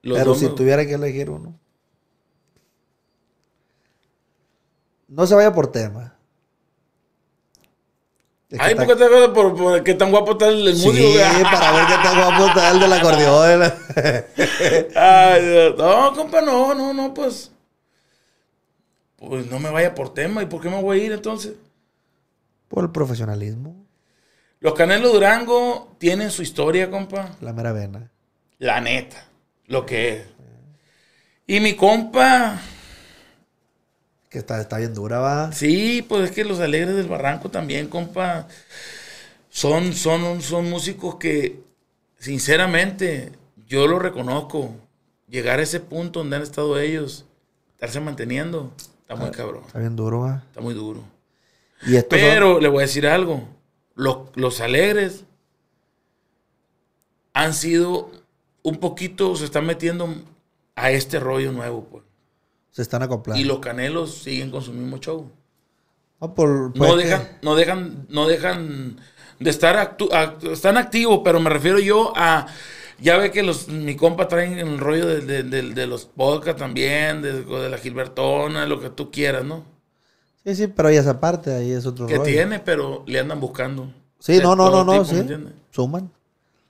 Pero si tuviera que elegir uno. No se vaya por tema. Ay, ¿por qué te veo por, tan guapo está el, músico? Sí, para ver qué tan guapo está el del acordeón. Ay, no, compa, no, no, no, pues. Pues no me vaya por tema. ¿Y por qué me voy a ir entonces? Por el profesionalismo. Los Canelo Durango tienen su historia, compa. La mera vena. La neta. Lo que es. Y mi compa, está, está bien dura, va. Sí, pues es que los alegres del barranco también, compa, son, son, son músicos que, sinceramente, yo lo reconozco. Llegar a ese punto donde han estado ellos, estarse manteniendo, está muy ah, cabrón. Está bien duro, va. Está muy duro. Pero le voy a decir algo. Los, los alegres han sido un poquito, se están metiendo a este rollo nuevo, pues. Se están acoplando. Y los canelos siguen consumiendo su show. Ah, no, pues, dejan, eh. no dejan, no dejan de estar están activos, pero me refiero yo a ya ve que los mi compa traen el rollo de, los podcast también, de, la Gilbertona, lo que tú quieras, ¿no? Sí, sí, pero ahí esa parte, ahí es otro que rollo. Que tiene, pero le andan buscando. Sí, no, no, no, no, sí. Suman.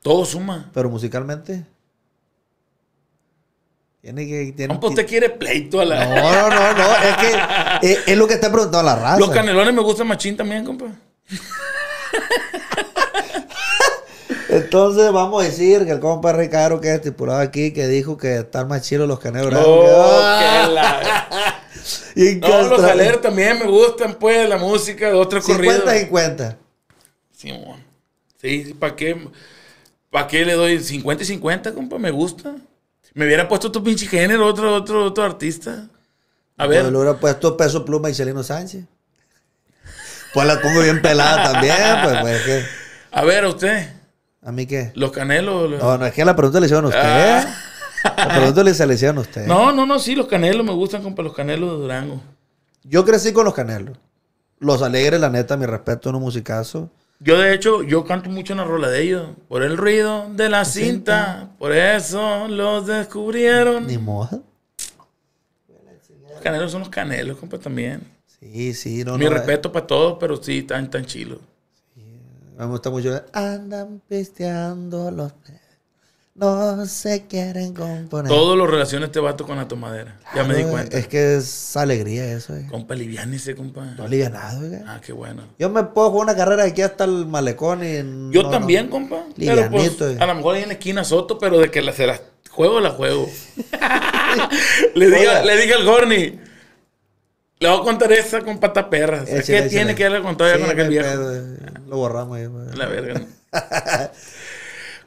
Todo suma. Pero musicalmente. Tiene Compa, pues, usted quiere pleito a la. No, no, no, no. Es que eh, es, lo que está preguntando la raza. Los canelones me gustan más machín también, compa. Entonces vamos a decir que el compa Ricardo que es estipulado aquí, que dijo que están más chilos los canelones. Oh, ah. la... y no, los Aler también me gustan, pues, la música, de otros corridos. 50 y 50. Sí, sí, ¿para qué? ¿Para qué le doy 50 y 50, compa? Me gusta. Me hubiera puesto otro pinche género, otro, otro, otro artista. A ver. le hubiera puesto peso pluma y Celino Sánchez. Pues la pongo bien pelada también, pues, A ver, ¿a usted. ¿A mí qué? Los canelos. No, no, es que la pregunta le hicieron a usted. ¿eh? Ah. La pregunta le hicieron a usted. No, no, no, sí, los canelos me gustan, para los canelos de Durango. Yo crecí con los canelos. Los alegres, la neta, mi respeto, no un musicazo. Yo, de hecho, yo canto mucho en la rola de ellos. Por el ruido de la cinta, por eso los descubrieron. Ni modo. Los canelos son los canelos, compa, también. Sí, sí, no, Mi eh. respeto para todos, pero sí, están tan chilos. Sí. Me gusta mucho. Andan pisteando los no se quieren componer. Todo lo relaciones este vato con la tomadera. ya me di cuenta. Es que es alegría eso, eh. Compa, aliviánese, compa. No alivianado, güey. Ah, qué bueno. Yo me puedo jugar una carrera aquí hasta el malecón y. Yo también, compa. pero, pues, eh. A lo mejor ahí en la esquina Soto, pero de que la, se las juego, la juego. le, dije, le al Gorni. Le voy a contar esa con pata perra. ¿Qué tiene que haberle contado ya con aquel viejo? Eh. lo borramos ahí. Eh. La verga.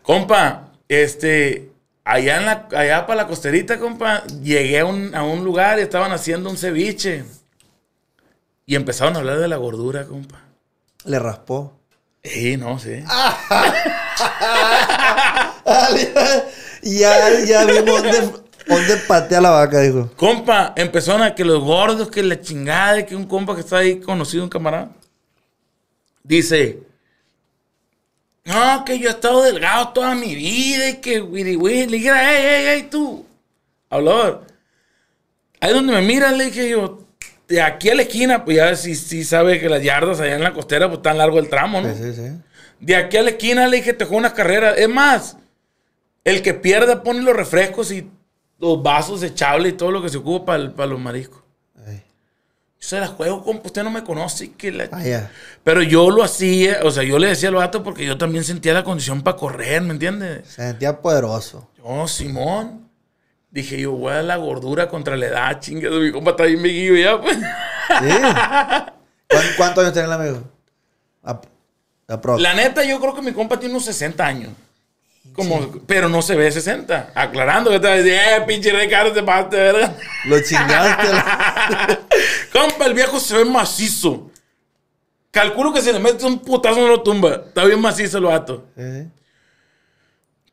compa. Este, allá, en la, allá para la costerita, compa, llegué a un, lugar y estaban haciendo un ceviche. Y empezaron a hablar de la gordura, compa. Le raspó. Sí, no, sí. ya, ya vimos dónde, dónde, patea la vaca, dijo. Compa, empezaron a que los gordos, que la chingada, que un compa que está ahí conocido, un camarada, dice, no, que yo he estado delgado toda mi vida y que wiri Willy, Le dije, hey, hey, hey, tú. habló Ahí donde me mira le dije yo, de aquí a la esquina, pues ya si sabe que las yardas allá en la costera, pues tan largo el tramo, ¿no? Sí, sí, sí. De aquí a la esquina le dije, te juego unas carreras. Es más, el que pierda pone los refrescos y los vasos echables y todo lo que se ocupa para los mariscos. Yo se la juego, compa, usted no me conoce. Que la... Ah, Pero yo lo hacía, o sea, yo le decía al vato porque yo también sentía la condición para correr, ¿me entiendes? sentía poderoso. Yo, Simón. Dije yo, voy a la gordura contra la edad, chingada. Mi compa está bien guillo ya, pues. ¿Cuántos años tiene el amigo? La neta, yo creo que mi compa tiene unos 60 años. Como, Pero no se ve 60. Aclarando, que te eh, pinche Ricardo, te pasaste, ¿verdad? Lo chingaste. Compa, el viejo se ve macizo. Calculo que si le metes un putazo no lo tumba. Está bien macizo el vato. Eh.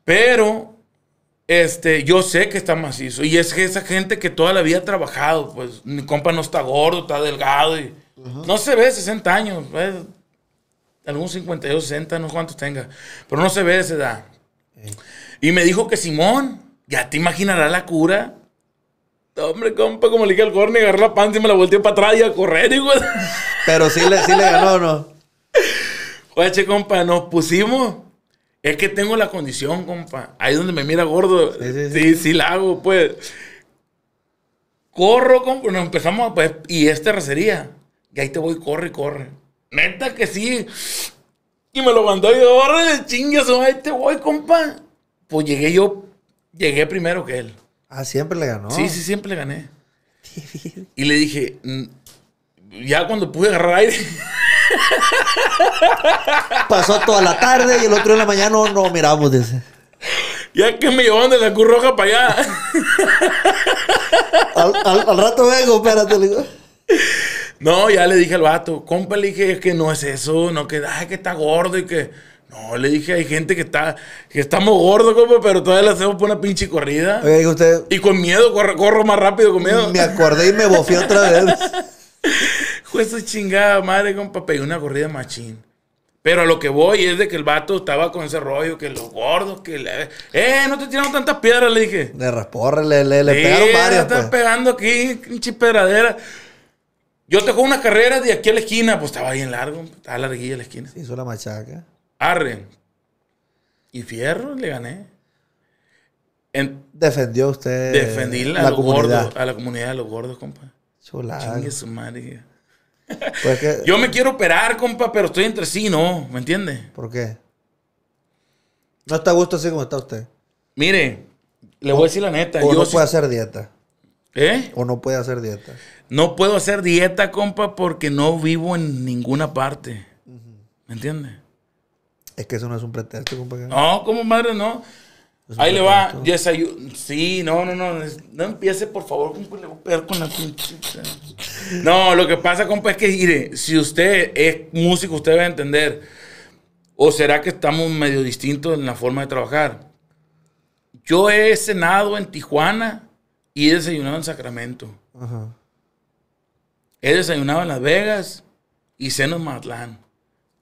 Pero, este, yo sé que está macizo. Y es que esa gente que toda la vida ha trabajado, pues, mi compa no está gordo, está delgado. No se ve 60 años, pues. algún 52, 60, no cuántos tenga. Pero no se ve esa edad. Y me dijo que Simón, ya te imaginarás la cura. Hombre, compa, como le dije al corne, agarré la panza y me la volteé para atrás y a correr, Pero sí le, ganó, ¿no? Oye, compa, nos pusimos. Es que tengo la condición, compa. Ahí donde me mira gordo. Sí, sí, la hago, pues. Corro, compa. Nos empezamos, pues. Y esta terracería. Y ahí te voy, corre, corre. Neta que sí. Y me lo mandó y yo, órale, chingas, ahí te voy, compa. Pues llegué yo, llegué primero que él. Ah, siempre le ganó. Sí, sí, siempre le gané. y le dije, ya cuando pude agarrar aire. Pasó toda la tarde y el otro en la mañana no, no miramos, ese. Ya que me llevaban de la curroja para allá. al, rato vengo, espérate, le digo. No, ya le dije al vato, compa, le dije es que no es eso, no que, ay, que está gordo y que. No, le dije, hay gente que está, que estamos gordos, compa, pero todavía le hacemos por una pinche corrida. Oye, usted. Y con miedo, corro, más rápido con miedo. Me acordé y me bofé otra vez. Juez chingada madre, compa, pegué una corrida machín. Pero a lo que voy es de que el vato estaba con ese rollo, que los gordos, que le... ¡Eh, no te tiraron tantas piedras! Le dije. De rasporre, le, le, le pegaron varias. Le están pues. pegando aquí, pinche pedradera. Yo te una carrera de aquí a la esquina. Pues estaba bien largo, estaba larguilla la esquina. hizo la machaca. Arre. Y fierro, le gané. Defendió usted. Defendí a la comunidad. a la comunidad de los gordos, compa. Chingue su madre. Pues yo me quiero operar, compa, pero estoy entre sí, no, ¿me entiende? ¿Por qué? No está a gusto así como está usted. Mire, le voy a decir la neta. O no puede hacer dieta. ¿Eh? O no puede hacer dieta. No puedo hacer dieta, compa, porque no vivo en ninguna parte. ¿Me entiendes? Es que eso no es un pretexto, compa. No, como madre, no. Ahí le va, desayuno. Sí, no, no, no. No empiece, por favor, compa, le voy a pegar con la pinche. No, lo que pasa, compa, es que, mire, si usted es músico, usted va a entender. ¿O será que estamos medio distintos en la forma de trabajar? Yo he cenado en Tijuana y he desayunado en Sacramento. Ajá. He desayunado en Las Vegas y ceno en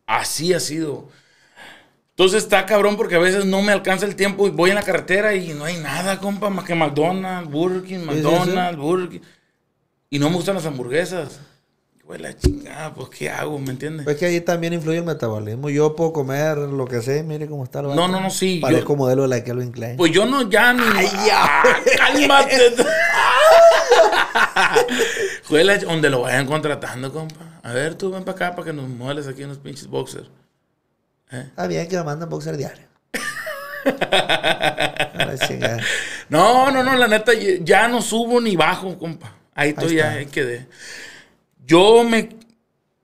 Así ha sido. Entonces está cabrón porque a veces no me alcanza el tiempo y voy en la carretera y no hay nada, compa, más que McDonald's, Burger King, McDonald's, Burger King. Y no me gustan las hamburguesas. Güey, la chingada, pues ¿qué hago? ¿Me entiendes? Pues que ahí también influye el metabolismo. Yo puedo comer lo que sé, mire cómo está No, no, no, sí. Parezco yo, modelo de la Kelvin Klein. Pues yo no, ya ni. ¡Ay, ya! ¡Cálmate! juelas donde lo vayan contratando, compa. A ver, tú ven para acá para que nos mueles aquí unos pinches boxers. Está ¿Eh? ah, bien que lo mandan boxer diario. no, no, no, la neta, ya no subo ni bajo, compa. Ahí, estoy, ya ahí quedé. Yo me,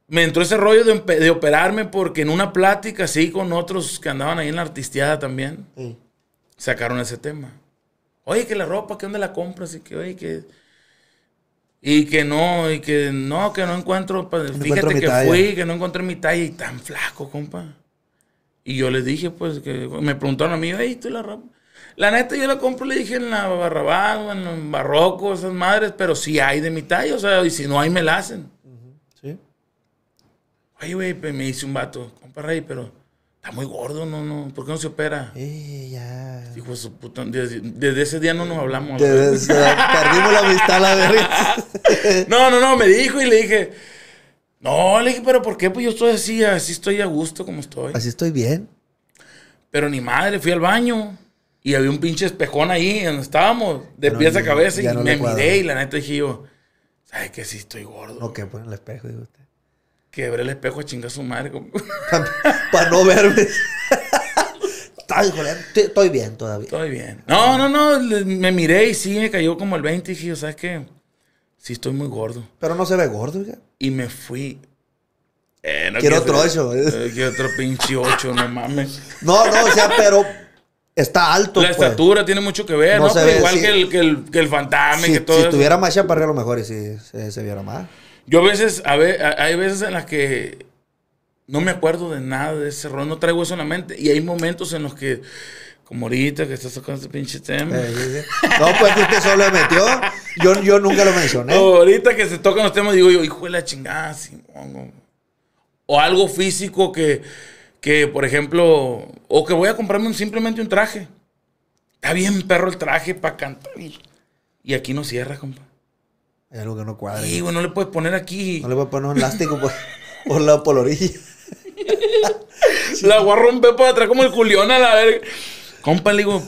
me entró ese rollo de, operarme porque en una plática, sí, con otros que andaban ahí en la artisteada también, sacaron ese tema. Oye, que la ropa, ¿qué dónde la compras? Y que, oye, que y que no, y que no, que no encuentro. fíjate que fui, que no encontré mi talla y tan flaco, compa. Y yo le dije, pues, que me preguntaron a mí, hey, tú la ropa. La neta, yo la compro, le dije en la barrabá, en Barroco, esas madres, pero si hay de mi talla, o sea, y si no hay, me la hacen. Sí. ay güey, pues, me hice un vato, compa Rey, pero está muy gordo, no, no, ¿por qué no se opera? Eh, ya. Hijo de su puta, desde, ese día no nos hablamos. Desde, perdimos la amistad, la verga. no, no, no, me dijo y le dije, no, le dije, pero ¿por qué? Pues yo estoy así, así estoy a gusto como estoy. Así estoy bien. Pero ni madre, fui al baño y había un pinche espejón ahí donde estábamos, de pieza pies a cabeza, y me miré y la neta dije yo, ¿sabes qué? Sí, estoy gordo. Ok, pues en el espejo, digo usted quebré el espejo a chingar su madre. Para no verme. estoy bien todavía. Estoy bien. No, no, no. Me miré y sí, me cayó como el 20. Y dije, ¿sabes qué? Sí, estoy muy gordo. Pero no se ve gordo, ya. Y me fui. Eh, quiero, otro 8. Eh, quiero otro pinche 8, no mames. No, no, o sea, pero está alto. La pues. estatura tiene mucho que ver, ¿no? Se pues ve, igual que, el, que, el, que el fantasma. Si, que todo si tuviera más chaparrero, a lo mejor y si se viera más. Yo a veces, a ver, hay veces en las que no me acuerdo de nada de ese rol, no traigo eso en la mente. Y hay momentos en los que, como ahorita que estás tocando este pinche tema. Eh, no, pues usted solo metió. Yo, yo nunca lo mencioné. ahorita que se tocan los temas, digo yo, hijo la chingada, O algo físico que, por ejemplo, o que voy a comprarme simplemente un traje. Está bien, perro, el traje para cantar. Y aquí no cierra, compa. Es algo que no cuadra. Sí, güey, no le puedes poner aquí. No le puedes poner un elástico por, por la orilla. la voy a romper para atrás como el Julión a la verga. Compa, le digo,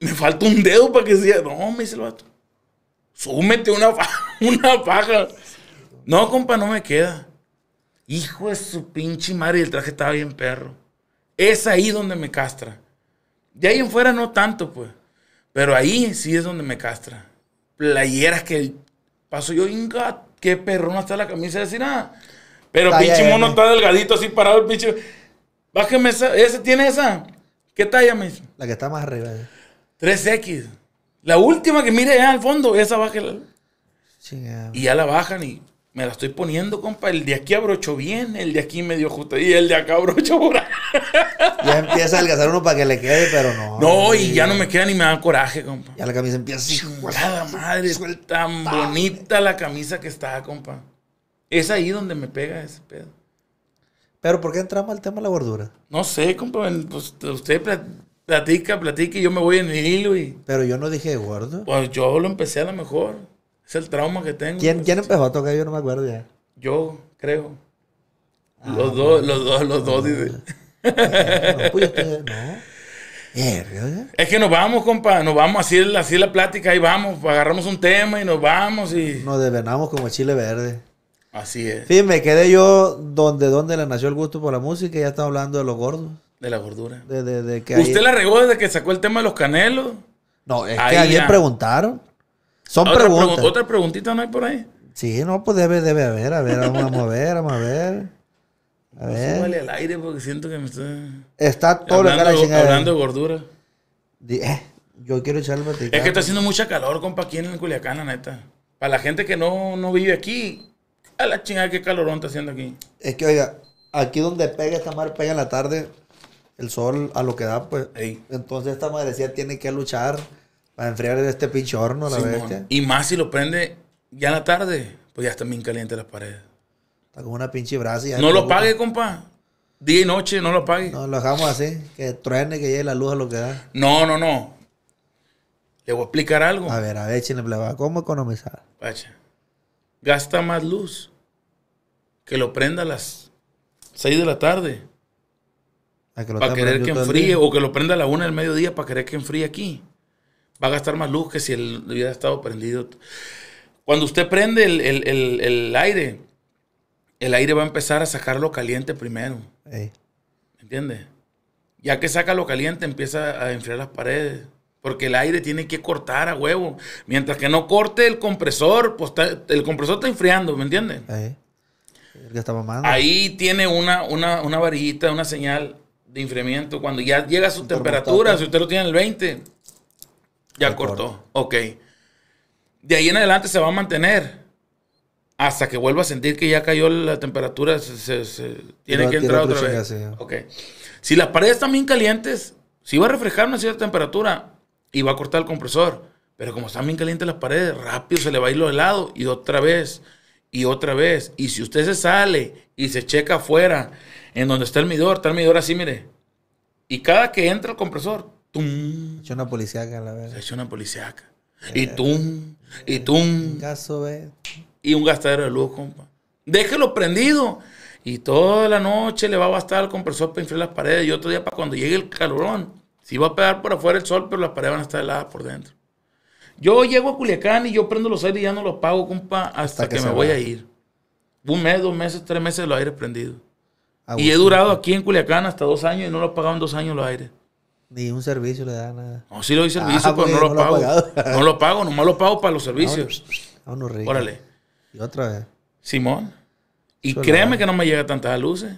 me falta un dedo para que sea. No, me dice el vato. Súmete una, una paja. No, compa, no me queda. Hijo de su pinche madre, el traje estaba bien perro. Es ahí donde me castra. De ahí en fuera no tanto, pues. Pero ahí sí es donde me castra. Playeras que Paso yo, que qué no está la camisa de nada. Pero Talla pinche mono está delgadito, así parado el pinche. Bájeme esa, ese tiene esa. ¿Qué talla me La que está más arriba. 3 eh. 3X. La última que mire allá al fondo, esa baja. Y ya la bajan y me la estoy poniendo, compa. El de aquí abrocho bien, el de aquí medio justo y el de acá abrocho por Ya empieza a alcanzar uno para que le quede, pero no. No, y ya no me queda ni me da coraje, compa. Ya la camisa empieza así. huevada madre, Es Tan bonita la camisa que está, compa. Es ahí donde me pega ese pedo. Pero ¿por qué entramos al tema de la gordura? No sé, compa. Pues, usted platica, platica y yo me voy en el hilo Pero yo no dije gordo. Pues yo lo empecé a lo mejor. Es el trauma que tengo. ¿Quién, empezó a tocar? Yo no me acuerdo ya. Yo, creo. Ah, los, dos, los dos, los dos, dice. Ah, pues, no, Es que nos vamos, compa, nos vamos así, así la plática, ahí vamos, agarramos un tema y nos vamos y... Nos desvenamos como chile verde. Así es. Sí, me quedé yo donde, donde le nació el gusto por la música, y ya estaba hablando de los gordos. De la gordura. De, que ¿Usted la regó desde que sacó el tema de los canelos? No, es que ayer preguntaron. Son otra preguntas. ¿Otra preguntita no hay por ahí? Sí, no, pues debe, debe haber. A ver, vamos a ver, vamos a ver. A ver. Súbale al aire porque siento que me está. Está todo hablando, la chingada. Hablando de gordura. Eh, yo quiero echarle platicado. Es que está haciendo mucha calor, compa, aquí en Culiacán, la neta. Para la gente que no, no vive aquí, a la chingada, qué calorón está haciendo aquí. Es que, oiga, aquí donde pega esta madre, pega en la tarde el sol a lo que da, pues. Entonces esta madrecía tiene que luchar para enfriar este pinche horno, la Y más si lo prende ya en la tarde, pues ya está bien caliente las paredes. Está como una pinche brasa. no lo pague, compa. Día y noche, no lo pague. No, lo dejamos así. Que truene, que llegue la luz a lo que da. No, no, no. Le voy a explicar algo. A ver, a ver, chile, pues, ¿Cómo economizar? Pacha. Gasta más luz. Que lo prenda a las 6 de la tarde. para querer que enfríe. O que lo prenda a la 1 del mediodía para querer que enfríe aquí va a gastar más luz que si él hubiera estado prendido. Cuando usted prende el, aire, el aire va a empezar a sacar lo caliente primero. ¿Me entiende? Ya que saca lo caliente, empieza a enfriar las paredes. Porque el aire tiene que cortar a huevo. Mientras que no corte el compresor, pues el compresor está enfriando, ¿me entiende? Ahí. Ahí tiene una, una, una varillita, una señal de enfriamiento. Cuando ya llega a su temperatura, si usted lo tiene en el 20, ya cortó. Ok. De ahí en adelante se va a mantener. Hasta que vuelva a sentir que ya cayó la temperatura, tiene que entrar otra vez. ok. Si las paredes están bien calientes, Si va a refrescar una cierta temperatura y va a cortar el compresor. Pero como están bien calientes las paredes, rápido se le va a ir lo helado y otra vez, y otra vez. Y si usted se sale y se checa afuera, en donde está el midor, está el midor así, mire. Y cada que entra el compresor, tum. Echó una policíaca, la verdad. Se echó una policíaca. Y tum, y tum. Caso, Y un gastadero de luz, compa. Déjelo prendido. Y toda la noche le va a bastar el compresor para inflar las paredes. Y otro día, para cuando llegue el calorón, Si va a pegar por afuera el sol, pero las paredes van a estar heladas por dentro. Yo llego a Culiacán y yo prendo los aires y ya no los pago, compa, hasta, que, me voy a ir. Un mes, dos meses, tres meses los aires prendidos. Y he durado aquí en Culiacán hasta dos años y no los en dos años los aires. Ni un servicio le da nada. No, sí le doy servicio, ah, pero no, pues, lo, pago. no lo pago, nomás lo pago para los servicios. uno rico. Órale. Y otra vez. Simón. Y créeme que no me llega tantas luces.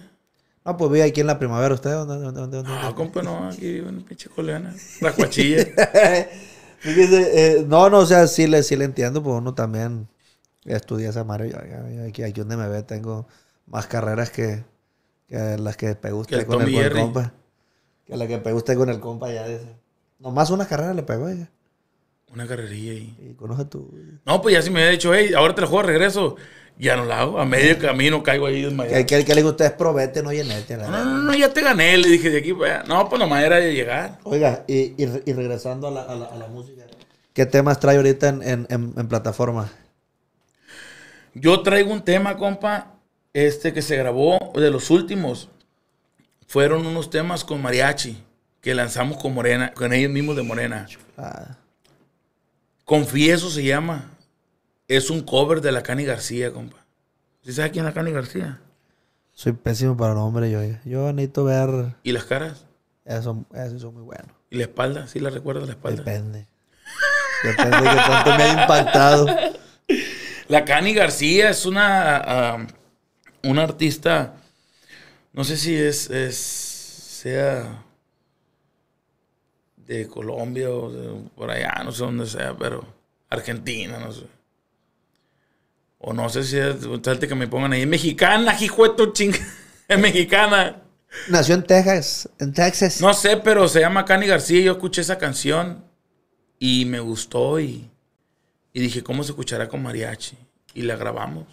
No pues vi aquí en la primavera usted. ¿Dónde, dónde, dónde, compa, no, aquí en el pinche coleana. La cuachilla. Eh, no, no, o sea, sí le, sí le entiendo, pues uno también estudia esa madre. Aquí, aquí donde me ve tengo más carreras que, que las que me gusta con el, compa. En la que pegó usted con el compa ya de ese. Nomás una carrera le pegó ella. Una carrerilla ahí. Y conoce tú. No, pues ya sí me había dicho, hey, ahora te lo juego a regreso. Ya no la hago. A medio camino caigo ahí desmayado. Que ¿Qué que le digo, usted es no llenete. No, no, no, ya te gané. Le dije, de aquí vaya." Pues, no, pues nomás era de llegar. Oiga, y, y, regresando a la, a, la, música. ¿Qué temas trae ahorita en, en, en, en, plataforma? Yo traigo un tema, compa, este que se grabó de los últimos fueron unos temas con mariachi que lanzamos con Morena, con ellos mismos de Morena. Ah. Confieso se llama. Es un cover de la Cani García, compa. ¿Sí sabes quién es la Cani García? Soy pésimo para nombre yo. Yo necesito ver. ¿Y las caras? Eso, son muy bueno. ¿Y la espalda? ¿Sí la recuerdo la espalda? Depende. Depende de que tanto me ha impactado. La Cani García es una, ah, una artista no sé si es, es sea de Colombia o de, por allá, no sé dónde sea, pero Argentina, no sé. O no sé si es, tal que me pongan ahí, mexicana, jijueto, chinga, mexicana. Nació en Texas, en Texas. No sé, pero se llama Cani García, yo escuché esa canción y me gustó y, y dije, ¿cómo se escuchará con mariachi? Y la grabamos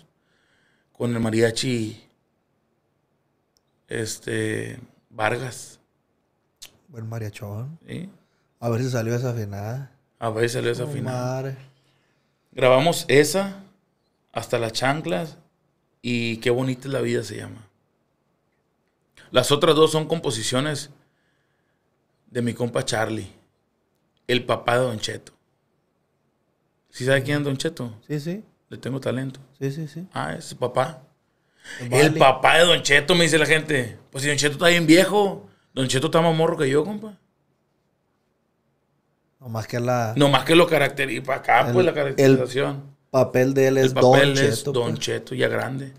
con el mariachi este, Vargas. Buen mariachón. ¿Sí? A ver si salió esa desafinada. A ver si salió esa Madre. Grabamos esa, hasta las chanclas, y Qué bonita es la vida se llama. Las otras dos son composiciones de mi compa Charlie, el papá de Don Cheto. ¿Sí sabe quién es Don Cheto? Sí, sí. Le tengo talento. Sí, sí, sí. Ah, es su papá. El papá de Don Cheto, me dice la gente. Pues si Don Cheto está bien viejo. Don Cheto está más morro que yo, compa. más que la. Nomás que lo caracteriza. Acá, pues, la caracterización. El papel de él es papel Don Cheto. Don pues. Cheto, ya grande.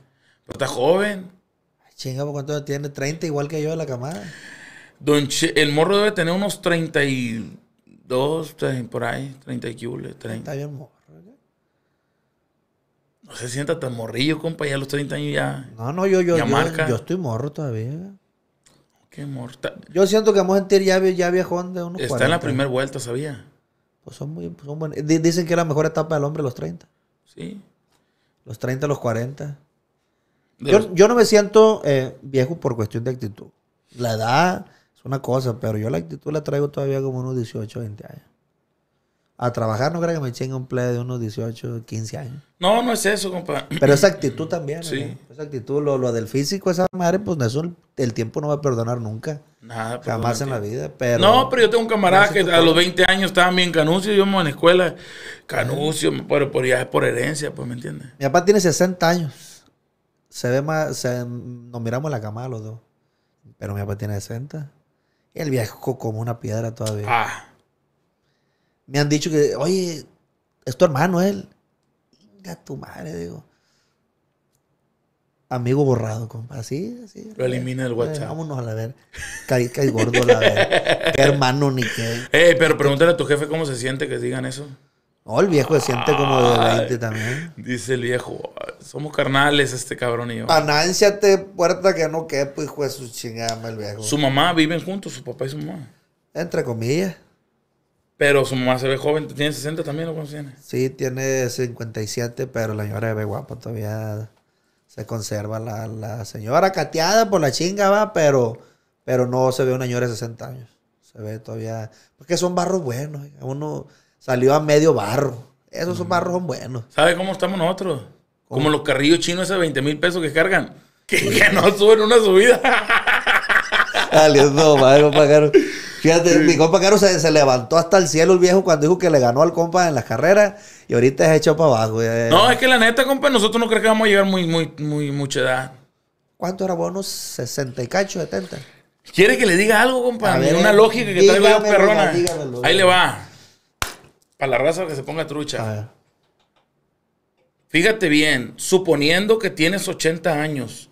Pero está joven. Ay, chinga, ¿cuánto tiene? 30, igual que yo de la camada. el morro debe tener unos 32, por ahí, 30 y 30. Está bien morro. No se sienta tan morrillo, compa, ya a los 30 años ya. No, no, yo, yo, yo, estoy morro todavía. Qué mortal. Yo siento que vamos a sentir ya, ya viejón de unos Está en la primera vuelta, sabía. Pues son muy son buenos. Dicen que es la mejor etapa del hombre los 30. Sí. Los 30, los 40. Yo, no me siento eh, viejo por cuestión de actitud. La edad es una cosa, pero yo la actitud la traigo todavía como unos 18, 20 años a trabajar, no creo que me chingue un play de unos 18, 15 años. No, no es eso, compa. Pero esa actitud también. Sí. Esa actitud, lo, lo, del físico, esa madre, pues eso el tiempo no va a perdonar nunca. Nada, pues, Jamás en la vida. Pero, no, pero yo tengo un camarada que a los 20 años estaba bien Canucio, yo en la escuela, Canucio, pero por, por herencia, pues, ¿me entiendes? Mi papá tiene 60 años. Se ve más, nos miramos en la cama los dos. Pero mi papá tiene 60. Y el viajó como una piedra todavía. Ah me han dicho que, oye, es tu hermano él. Venga, tu madre, digo. Amigo borrado, compa. Así, así. Lo elimina el WhatsApp. Eh, vámonos a la ver. Caí, caí gordo, la ver. qué hermano ni qué. Eh, pero pregúntale a tu jefe cómo se siente que digan eso. No, el viejo se siente como de 20 también. Dice el viejo, somos carnales este cabrón y yo. Anánciate, puerta que no quepo, hijo de su chingada, el viejo. ¿Su mamá viven juntos, su papá y su mamá? Entre comillas. Pero su mamá se ve joven. ¿Tiene 60 también o cuántos tiene? Sí, tiene 57, pero la señora se ve guapa todavía. Se conserva la, la señora cateada por la chinga, va, pero, pero no se ve una señora de 60 años. Se ve todavía. Porque son barros buenos. Uno salió a medio barro. Esos son mm. barros buenos. ¿Sabe cómo estamos nosotros? Como los carrillos chinos, esos 20 mil pesos que cargan. que no suben una subida. mi compa Caro se, levantó hasta el cielo el viejo cuando dijo que le ganó al compa en las carreras y ahorita es hecho para abajo. No, es que la neta, compa, nosotros no creo que vamos a llegar muy, muy, muy, mucha edad. ¿Cuánto era bueno? 60 y cacho, 70. ¿Quiere que le diga algo, compa? una lógica que trae la perrona. Ahí le va. Para la raza que se ponga trucha. Fíjate bien, suponiendo que tienes 80 años,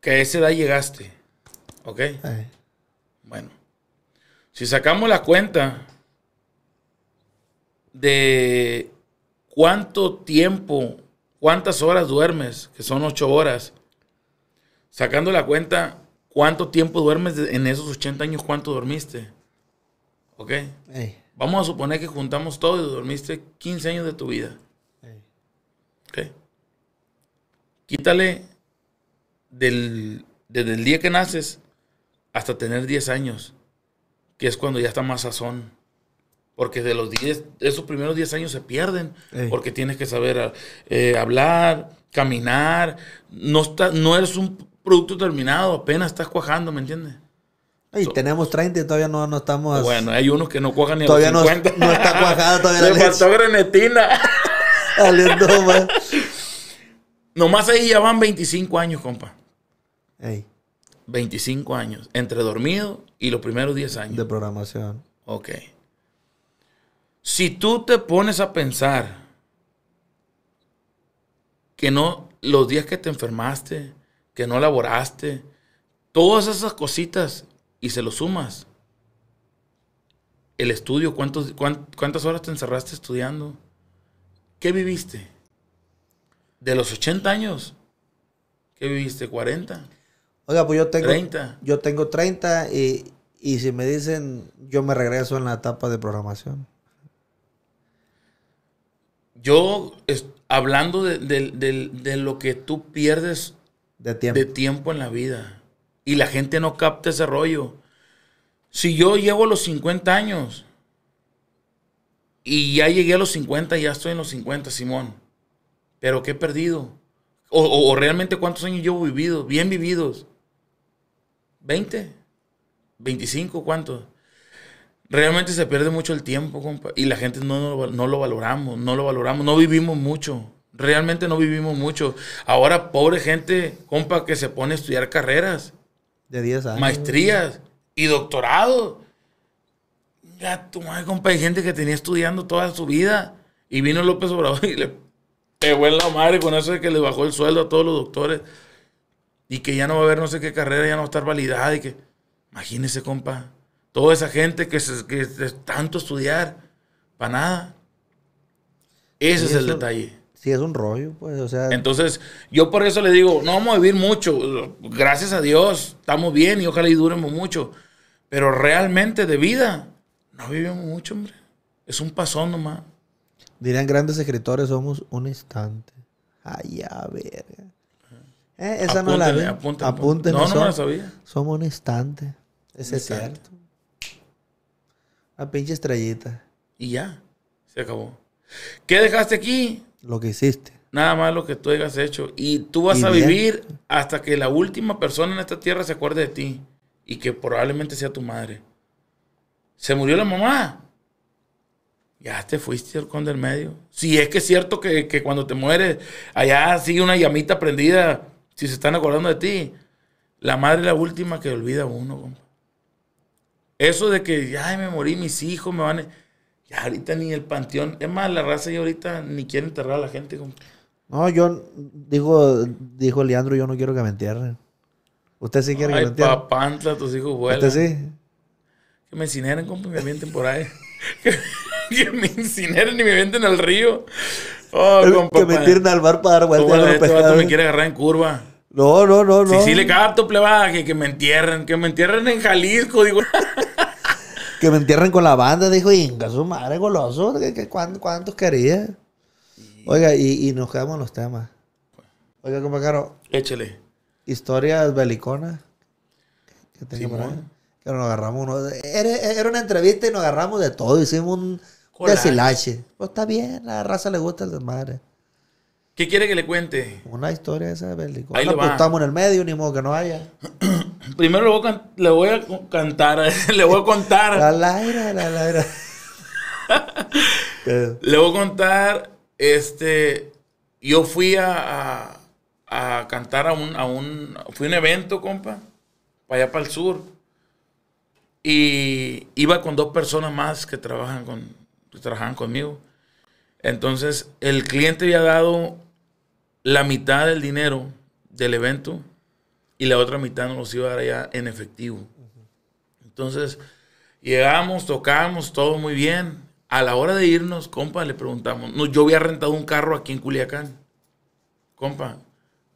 que a esa edad llegaste. Ok. Bueno. Si sacamos la cuenta de cuánto tiempo, cuántas horas duermes, que son ocho horas, sacando la cuenta, cuánto tiempo duermes en esos 80 años, cuánto dormiste. ¿Ok? Vamos a suponer que juntamos todo y dormiste 15 años de tu vida. ¿Ok? Quítale del, desde el día que naces hasta tener 10 años, que es cuando ya está más sazón. Porque de los 10, esos primeros 10 años se pierden, porque tienes que saber eh, hablar, caminar, no, no eres un producto terminado, apenas estás cuajando, ¿me entiendes? Y tenemos 30 y todavía no, no estamos. Bueno, hay unos que no cuajan ni todavía a los 50. No, está cuajada todavía Le faltó grenetina. No Nomás ahí ya van 25 años, compa. Ey. 25 años, entre dormido y los primeros 10 años. De programación. Ok. Si tú te pones a pensar que no, los días que te enfermaste, que no laboraste, todas esas cositas y se lo sumas. El estudio, ¿cuántas horas te encerraste estudiando? ¿Qué viviste? De los 80 años, ¿qué viviste? ¿40? Oiga, pues yo tengo 30. Yo tengo 30 y, si me dicen, yo me regreso en la etapa de programación. Yo, hablando de, lo que tú pierdes de tiempo. en la vida, y la gente no capta ese rollo. Si yo llevo los 50 años y ya llegué a los 50, ya estoy en los 50, Simón, pero ¿qué he perdido? O, o, realmente cuántos años llevo vivido, bien vividos. ¿20? ¿25? ¿Cuánto? Realmente se pierde mucho el tiempo, compa. Y la gente no, lo valoramos, no lo valoramos, no vivimos mucho. Realmente no vivimos mucho. Ahora, pobre gente, compa, que se pone a estudiar carreras. De 10 años. Maestrías y doctorado. Ya, tu madre, compa, hay gente que tenía estudiando toda su vida. Y vino López Obrador y le pegó en la madre con eso de que le bajó el sueldo a todos los doctores y que ya no va a haber no sé qué carrera, ya no va a estar validada y que, imagínese compa, toda esa gente que, se, que es tanto estudiar, para nada. Ese es el detalle. Sí, es un rollo, pues, o sea. Entonces, yo por eso le digo, no vamos a vivir mucho, gracias a Dios, estamos bien y ojalá y duremos mucho, pero realmente de vida, no vivimos mucho, hombre. Es un pasón nomás. Dirán grandes escritores, somos un instante. Ay, a ver. Eh, esa no la vi. No, no la sabía. Somos un instante. Es cierto. La pinche estrellita. Y ya. Se acabó. ¿Qué dejaste aquí? Lo que hiciste. Nada más lo que tú hayas hecho. Y tú vas a vivir hasta que la última persona en esta tierra se acuerde de ti. Y que probablemente sea tu madre. Se murió la mamá. Ya te fuiste al con del medio. Si es que es cierto que, que cuando te mueres, allá sigue una llamita prendida si se están acordando de ti, la madre es la última que olvida a uno, compa. Eso de que, ya me morí, mis hijos me van a... Ya ahorita ni el panteón, es más, la raza ya ahorita ni quiere enterrar a la gente, compa. No, yo, dijo, dijo Leandro, yo no quiero que me entierren. Usted sí quiere que me entierren. papantla, tus hijos vuelan. Usted sí. Que me incineren, compa, y me mienten por ahí. que me incineren y me vienten al río. Oh, que me tiren al bar para dar vueltas. Este me quiere agarrar en curva. No, no, no, no. Si sí, sí le tu plebada, que, que me entierren, que me entierren en Jalisco, digo. que me entierren con la banda, dijo, inga, su madre, goloso, ¿cuántos querías? Oiga, y, nos quedamos en los temas. Oiga, compa Caro. Échale. Historias beliconas. Que, que, que nos agarramos. Uno, era, era una entrevista y nos agarramos de todo. Hicimos un pues está bien, la raza le gusta el desmadre. ¿Qué quiere que le cuente? Una historia esa Ahí lo estamos en el medio, ni modo que no haya. Primero le voy a, cantar, le voy a contar. la laira, la laira. le voy a contar, este, yo fui a, a, cantar a un, a un, fui a un evento, compa, para allá para el sur. Y iba con dos personas más que trabajan con, pues, trabajaban conmigo. Entonces, el cliente había dado la mitad del dinero del evento y la otra mitad nos los iba a dar ya en efectivo. Entonces, llegamos, tocamos, todo muy bien. A la hora de irnos, compa, le preguntamos, no, yo había rentado un carro aquí en Culiacán. Compa,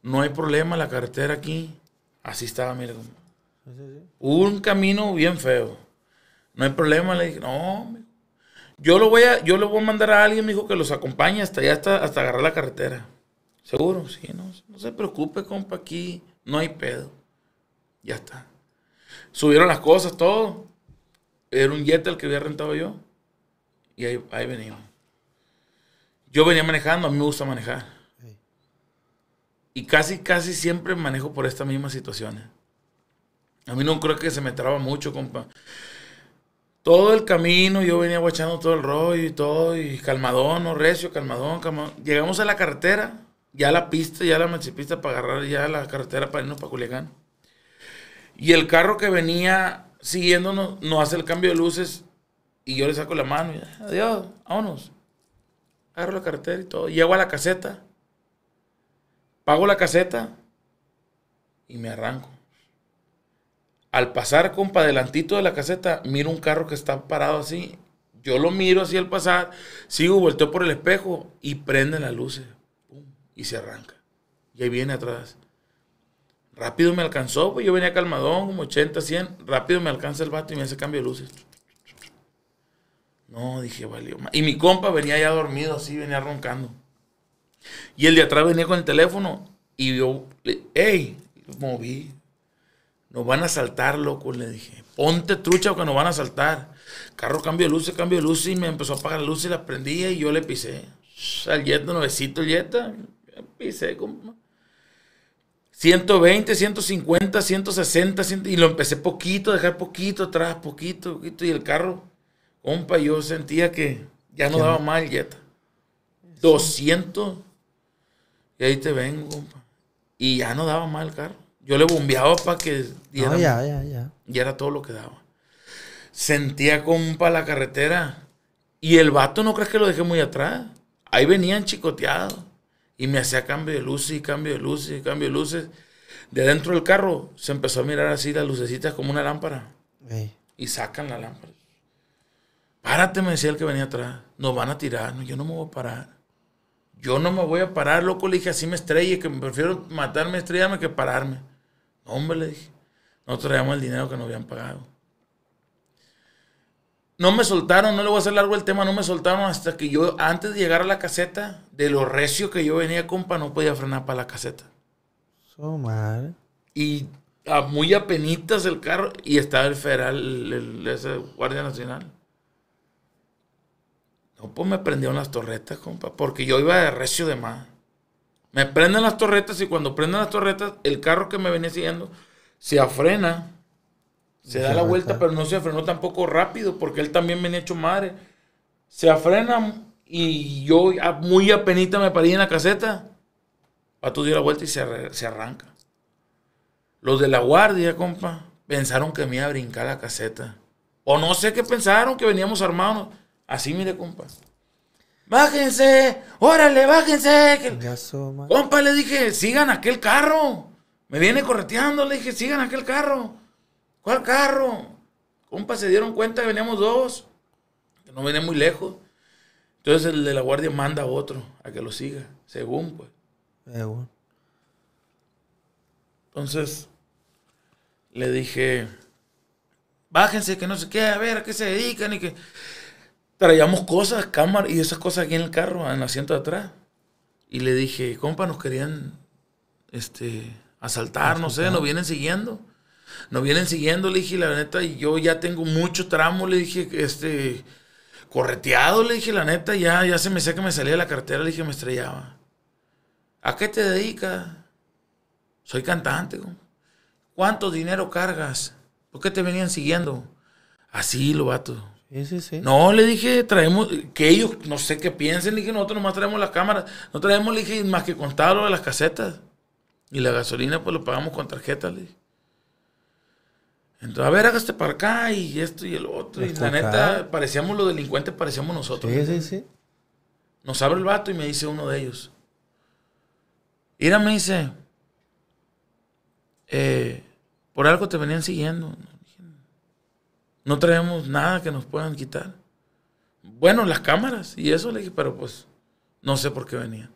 no hay problema, la carretera aquí, así estaba, mire, Un camino bien feo. No hay problema, le dije, no, yo lo voy a, yo lo voy a mandar a alguien, mijo, que los acompañe hasta allá, hasta, agarrar la carretera. Seguro, sí, no, no se preocupe, compa, aquí no hay pedo. Ya está. Subieron las cosas, todo. Era un jet el que había rentado yo. Y ahí, ahí Yo venía manejando, a mí me gusta manejar. Y casi, casi siempre manejo por estas mismas situaciones. A mí no creo que se me traba mucho, compa. Todo el camino yo venía guachando todo el rollo y todo, y calmadón, no recio, calmadón, calmadón. Llegamos a la carretera, ya la pista, ya la manchipista para agarrar ya la carretera para irnos para Culiacán. Y el carro que venía siguiéndonos nos hace el cambio de luces y yo le saco la mano y adiós, vámonos. Agarro la carretera y todo. Llego a la caseta, pago la caseta y me arranco. Al pasar, compa, adelantito de la caseta, miro un carro que está parado así. Yo lo miro así al pasar, sigo, volteo por el espejo y prende las luces. y se arranca. Y ahí viene atrás. Rápido me alcanzó, pues yo venía calmadón, como 80, 100. Rápido me alcanza el vato y me hace cambio de luces. No, dije, valió. Y mi compa venía ya dormido, así, venía roncando. Y el de atrás venía con el teléfono y yo, hey, moví, nos van a saltar, loco, le dije. Ponte trucha que nos van a saltar. Carro cambio de luces, cambio de luces y me empezó a apagar la luz y la prendía y yo le pisé. Al Jetta, novecito el Jetta. Pisé, compa. 120, 150, 160, y lo empecé poquito, dejar poquito atrás, poquito, poquito. Y el carro, compa, yo sentía que ya no daba mal el Jetta. 200. Y ahí te vengo, compa. Y ya no daba mal el carro. Yo le bombeaba para que diera. ya, ya, ya. Y era todo lo que daba. Sentía compa la carretera. Y el vato, no crees que lo dejé muy atrás. Ahí venían chicoteados. Y me hacía cambio de luces y cambio de luces y cambio de luces. De dentro del carro se empezó a mirar así las lucecitas como una lámpara. Y sacan la lámpara. Párate, me decía el que venía atrás. Nos van a tirar. No, yo no me voy a parar. Yo no me voy a parar, loco. Le dije así me estrelle, que me prefiero matarme, estrellarme que pararme. No, hombre, le dije. Nosotros traíamos el dinero que nos habían pagado. No me soltaron, no le voy a hacer largo el tema, no me soltaron hasta que yo, antes de llegar a la caseta, de lo recio que yo venía, compa, no podía frenar para la caseta. So madre! Y a muy apenitas el carro, y estaba el federal, el, ese Guardia Nacional. No, pues me prendieron las torretas, compa, porque yo iba de recio de más. Me prenden las torretas y cuando prenden las torretas, el carro que me venía siguiendo se afrena. Se da la vuelta, pero no se frenó tampoco rápido porque él también venía hecho madre. Se afrena y yo muy apenita me parí en la caseta. Pato dio la vuelta y se, se arranca. Los de la guardia, compa, pensaron que me iba a brincar la caseta. O no sé qué pensaron, que veníamos armados. Así, mire, compa bájense, órale, bájense. Compa, le dije, sigan aquel carro. Me viene correteando, le dije, sigan aquel carro. ¿Cuál carro? Compa, se dieron cuenta que veníamos dos, que no venía muy lejos. Entonces el de la guardia manda a otro a que lo siga, según pues. Según. Entonces le dije, bájense, que no sé qué, a ver a qué se dedican y que traíamos cosas, cámaras, y esas cosas aquí en el carro, en el asiento de atrás. Y le dije, compa, nos querían este, asaltar, no sé, nos vienen siguiendo. Nos vienen siguiendo, le dije, la neta, y yo ya tengo mucho tramo, le dije, este, correteado, le dije, la neta, ya, ya se me sé que me salía de la cartera, le dije, me estrellaba. ¿A qué te dedicas? Soy cantante. ¿Cuánto dinero cargas? ¿Por qué te venían siguiendo? Así, lo vato. No, le dije, traemos, que ellos no sé qué piensen, le dije, nosotros nomás traemos las cámaras, no traemos, le dije, más que contarlo lo de las casetas. Y la gasolina, pues lo pagamos con tarjeta, le dije. Entonces, a ver, hágase este para acá y esto y el otro. y la neta, parecíamos los delincuentes, parecíamos nosotros. Sí, sí, sí. Nos abre el vato y me dice uno de ellos. Ira me dice, eh, por algo te venían siguiendo. No traemos nada que nos puedan quitar. Bueno, las cámaras y eso le dije, pero pues no sé por qué venían.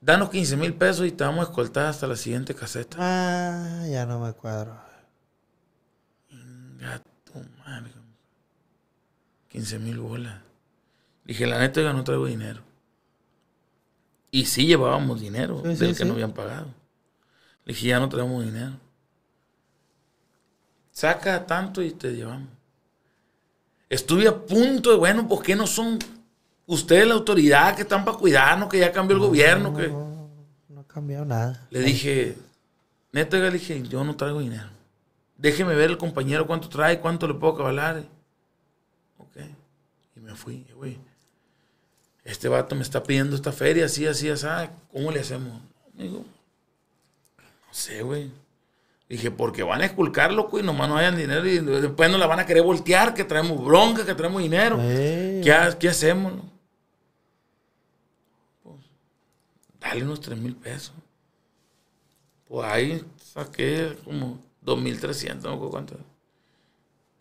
Danos 15 mil pesos y te vamos a escoltar hasta la siguiente caseta. Ah, ya no me cuadro. Gato, 15 mil bolas. Dije, la neta, yo no traigo dinero. Y sí llevábamos dinero del que no habían pagado. Le dije, ya no traemos dinero saca tanto y te llevamos. Estuve a punto de, bueno, ¿por qué no son ustedes la autoridad que están para cuidarnos, que ya cambió el gobierno? No, que... no, ha cambiado nada. Le dije, neta, le dije, yo no traigo dinero. Déjeme ver el compañero cuánto trae, cuánto le puedo cabalar. Ok. Y me fui, güey. Este vato me está pidiendo esta feria, así, así, así. ¿Cómo le hacemos? no sé, güey Dije, porque van a esculcar, loco, y nomás no hayan dinero. Y después no la van a querer voltear, que traemos bronca, que traemos dinero. Eh. ¿Qué, hacemos? Pues, dale unos 3 mil pesos. Pues ahí saqué como 2.300, no cuánto.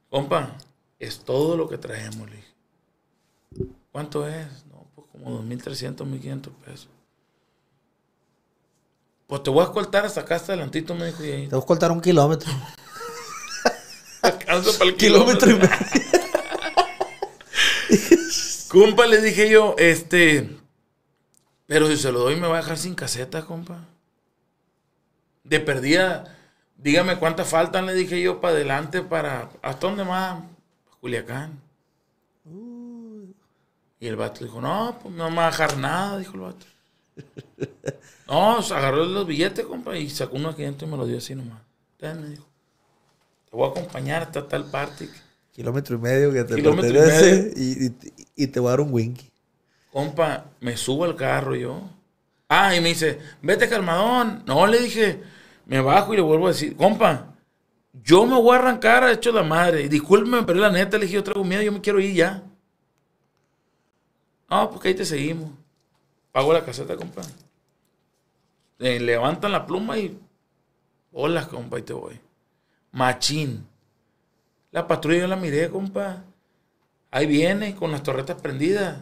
Compa, es todo lo que traemos, le dije. ¿Cuánto es? No, pues como 2.300, 1.500 pesos. Pues te voy a escoltar hasta acá, hasta adelantito, me dijo. Te voy a escoltar un kilómetro. Alcanzo para el kilómetro. y medio. Compa, le dije yo, este. Pero si se lo doy, me va a dejar sin caseta, compa. De perdida, dígame cuántas faltan, le dije yo, para adelante, para. ¿Hasta dónde más? Culiacán. Y el vato dijo, no, pues no me va a dejar nada, dijo el vato. No, agarró los billetes, compa, y sacó uno aquí y me lo dio así nomás. dijo, te voy a acompañar hasta tal parte. Kilómetro y medio que te Kilómetro y, medio. Y, te voy a dar un winky. Compa, me subo al carro yo. Ah, y me dice, vete calmadón. No, le dije, me bajo y le vuelvo a decir, compa, yo me voy a arrancar, hecho la madre. Discúlpeme, pero la neta, le dije, yo traigo miedo, yo me quiero ir ya. No, porque pues ahí te seguimos. Pago la caseta, compa. Eh, levantan la pluma y. Hola, compa, y te voy. Machín. La patrulla yo la miré, compa. Ahí viene, con las torretas prendidas.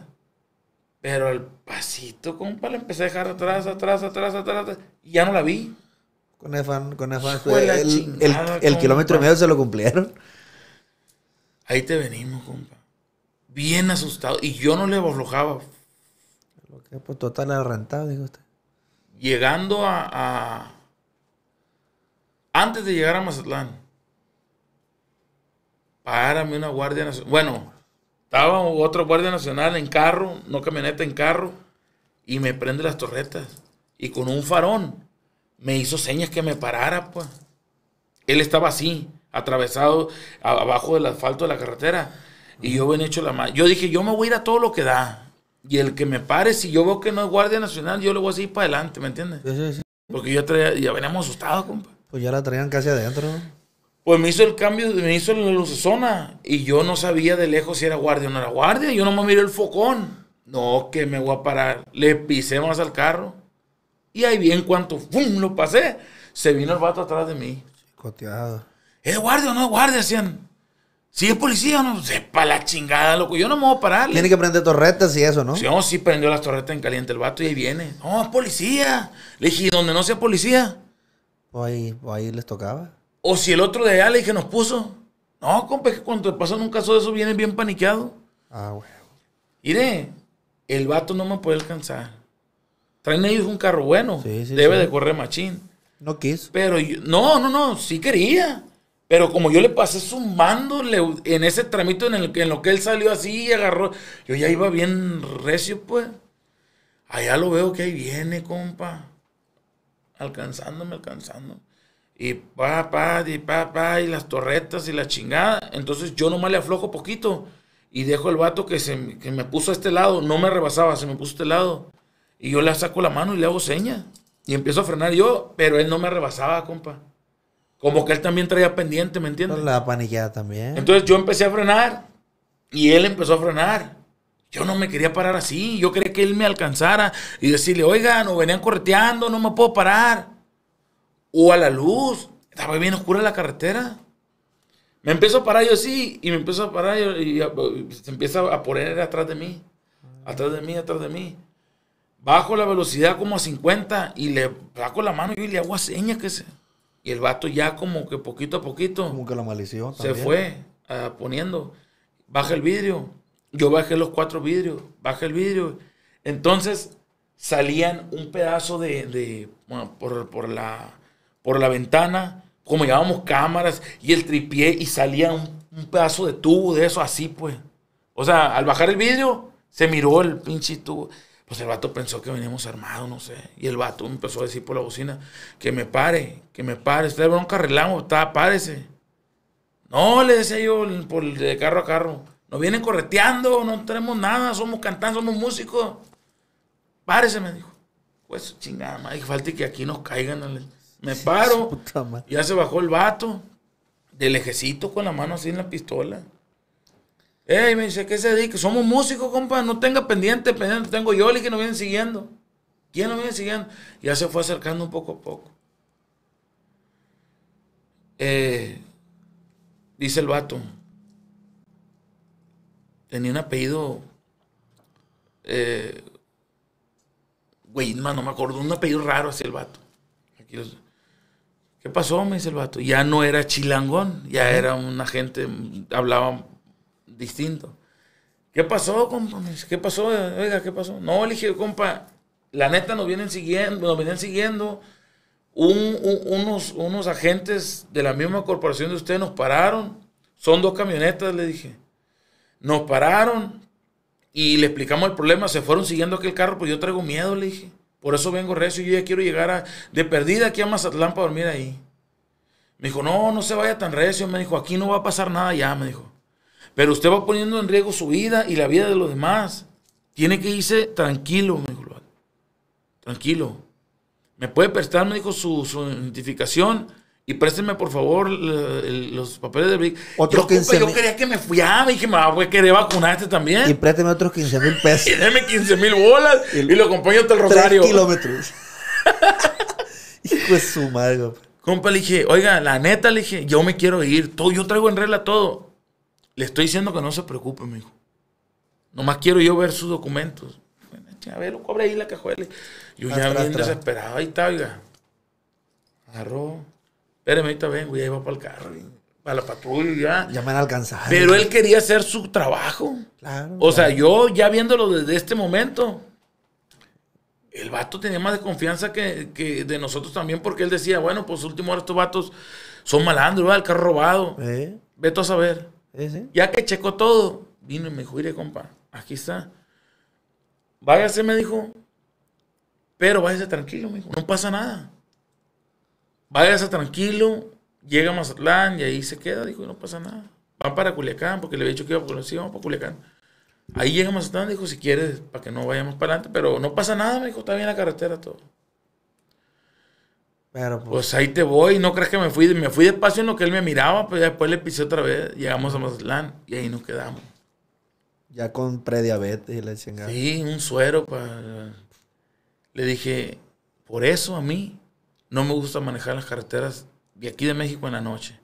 Pero al pasito, compa, le empecé a dejar atrás, atrás, atrás, atrás, atrás y ya no la vi. Con Efan, con El, el kilómetro y medio se lo cumplieron. Ahí te venimos, compa. Bien asustado. Y yo no le aflojaba. Lo que, pues, total arrancado, digo usted llegando a, antes de llegar a Mazatlán, párame una guardia nacional. Bueno, estaba otro guardia nacional en carro, no camioneta, en carro, y me prende las torretas. Y con un farón me hizo señas que me parara, pues. Él estaba así, atravesado abajo del asfalto de la carretera. Y yo ven hecho la mano. Yo dije, yo me voy a ir a todo lo que da. Y el que me pare, si yo veo que no es Guardia Nacional, yo le voy a seguir para adelante, ¿me entiendes? Sí, sí, sí. Porque yo traía, ya veníamos asustados, compa. Pues ya la traían casi adentro, ¿no? Pues me hizo el cambio, me hizo la zona. Y yo no sabía de lejos si era guardia o no era guardia. Yo no me miré el focón. No, que me voy a parar. Le pisé más al carro. Y ahí bien cuanto, ¡pum! Lo pasé. Se vino el vato atrás de mí. Coteado. ¿Es guardia o no es guardia? Decían. Si es policía no, no, para la chingada, loco. Yo no me voy a parar. Tiene que prender torretas y eso, ¿no? Sí, no, sí prendió las torretas en caliente el vato y ahí viene. No, es policía. Le dije, ¿dónde donde no sea policía? O ahí, ahí les tocaba. O si el otro de allá le dije, nos puso. No, compa, es que cuando te pasan un caso de eso vienes bien paniqueado. Ah, huevo. Mire, el vato no me puede alcanzar. Traen ellos un carro bueno. Sí, sí, Debe de correr machín. No quiso. Pero yo, no, no, no, sí quería. Pero como yo le pasé sumando en ese tramito en, el, en lo que él salió así y agarró, yo ya iba bien recio, pues. Allá lo veo que ahí viene, compa. Alcanzándome, alcanzando. Y pa, pa, y pa, pa, y las torretas y la chingada. Entonces yo nomás le aflojo poquito. Y dejo el vato que, se, que me puso a este lado. No me rebasaba, se me puso a este lado. Y yo le saco la mano y le hago seña. Y empiezo a frenar yo, pero él no me rebasaba, compa. Como que él también traía pendiente, ¿me entiendes? la panillada también. Entonces yo empecé a frenar y él empezó a frenar. Yo no me quería parar así. Yo quería que él me alcanzara y decirle, oiga, o venían correteando, no me puedo parar. O a la luz. Estaba bien oscura la carretera. Me empiezo a parar yo así y me empiezo a parar y, se empieza a poner atrás de mí. Atrás de mí, atrás de mí. Bajo la velocidad como a 50 y le saco la mano y le hago a señas que se... Y el vato ya como que poquito a poquito. Se fue ah, poniendo. Baja el vidrio. Yo bajé los cuatro vidrios. Baja el vidrio. Entonces salían un pedazo de. de por, la, por la ventana. Como llevábamos cámaras y el tripié. Y salía un, un, pedazo de tubo de eso así, pues. O sea, al bajar el vidrio, se miró el pinche tubo. Pues el vato pensó que veníamos armados, no sé. Y el vato empezó a decir por la bocina, que me pare, que me pare. Usted de bronca, arreglamos, está, párese. No, le decía yo por, de carro a carro. Nos vienen correteando, no tenemos nada, somos cantantes, somos músicos. Párese, me dijo. Pues chingada madre, falta que aquí nos caigan. Me paro. ya se bajó el vato, del ejecito con la mano así en la pistola. Ey, me dice, ¿qué se dedica? Somos músicos, compa, no tenga pendiente, pendiente. Tengo Yoli que nos viene siguiendo. ¿Quién nos viene siguiendo? Ya se fue acercando un poco a poco. Eh, dice el vato. Tenía un apellido. Güey, eh, no me acuerdo. Un apellido raro hacia el vato. ¿Qué pasó? Me dice el vato. Ya no era chilangón, ya era una gente hablaba distinto. ¿Qué pasó, compa? ¿Qué pasó? Oiga, ¿qué pasó? No, le dije, compa, la neta nos vienen siguiendo, nos vienen siguiendo. unos, unos agentes de la misma corporación de ustedes nos pararon. Son dos camionetas, le dije. Nos pararon y le explicamos el problema. Se fueron siguiendo aquel carro, pues yo traigo miedo, le dije. Por eso vengo recio yo ya quiero llegar a, de perdida aquí a Mazatlán para dormir ahí. Me dijo, no, no se vaya tan recio. Me dijo, aquí no va a pasar nada ya, me dijo. Pero usted va poniendo en riesgo su vida y la vida de los demás. Tiene que irse tranquilo, me dijo, tranquilo. ¿Me puede prestar, me dijo, su, su identificación? Y présteme, por favor, los papeles de Brick Otros yo, yo quería que me fui y dije, me voy a querer vacunarte este también. Y présteme otros 15 mil pesos. y deme 15 mil bolas y, lo acompaño hasta el Rosario. kilómetros. Hijo de su madre, compa. le dije, oiga, la neta, le dije, yo me quiero ir. yo traigo en regla todo le estoy diciendo que no se preocupe, mi hijo. Nomás quiero yo ver sus documentos. a ver, lo cobre ahí la cajuela. Yo ya bien desesperado, ahí está, oiga. Agarró. Espérame, ahorita vengo, ahí iba para el carro. Para la patrulla. Ya me han alcanzado. Pero él quería hacer su trabajo. Claro. O sea, yo ya viéndolo desde este momento, el vato tenía más de confianza que, de nosotros también, porque él decía, bueno, pues último estos vatos son malandros, el carro robado. ¿Eh? Vete a saber. Ya que checó todo, vino y me dijo, mire, compa, aquí está. Váyase, me dijo, pero váyase tranquilo, me dijo, no pasa nada. Váyase tranquilo, llega a Mazatlán y ahí se queda, dijo, no pasa nada. Va para Culiacán, porque le había dicho que iba para Culiacán, para Culiacán. Ahí llega a Mazatlán, dijo, si quieres, para que no vayamos para adelante, pero no pasa nada, me dijo, está bien la carretera, todo. Pero pues, pues, ahí te voy, no crees que me fui, me fui despacio en lo que él me miraba, pero pues, después le pisé otra vez, llegamos a Mazatlán y ahí nos quedamos. Ya con prediabetes y la chingada. Sí, un suero para... Le dije, por eso a mí no me gusta manejar las carreteras de aquí de México en la noche.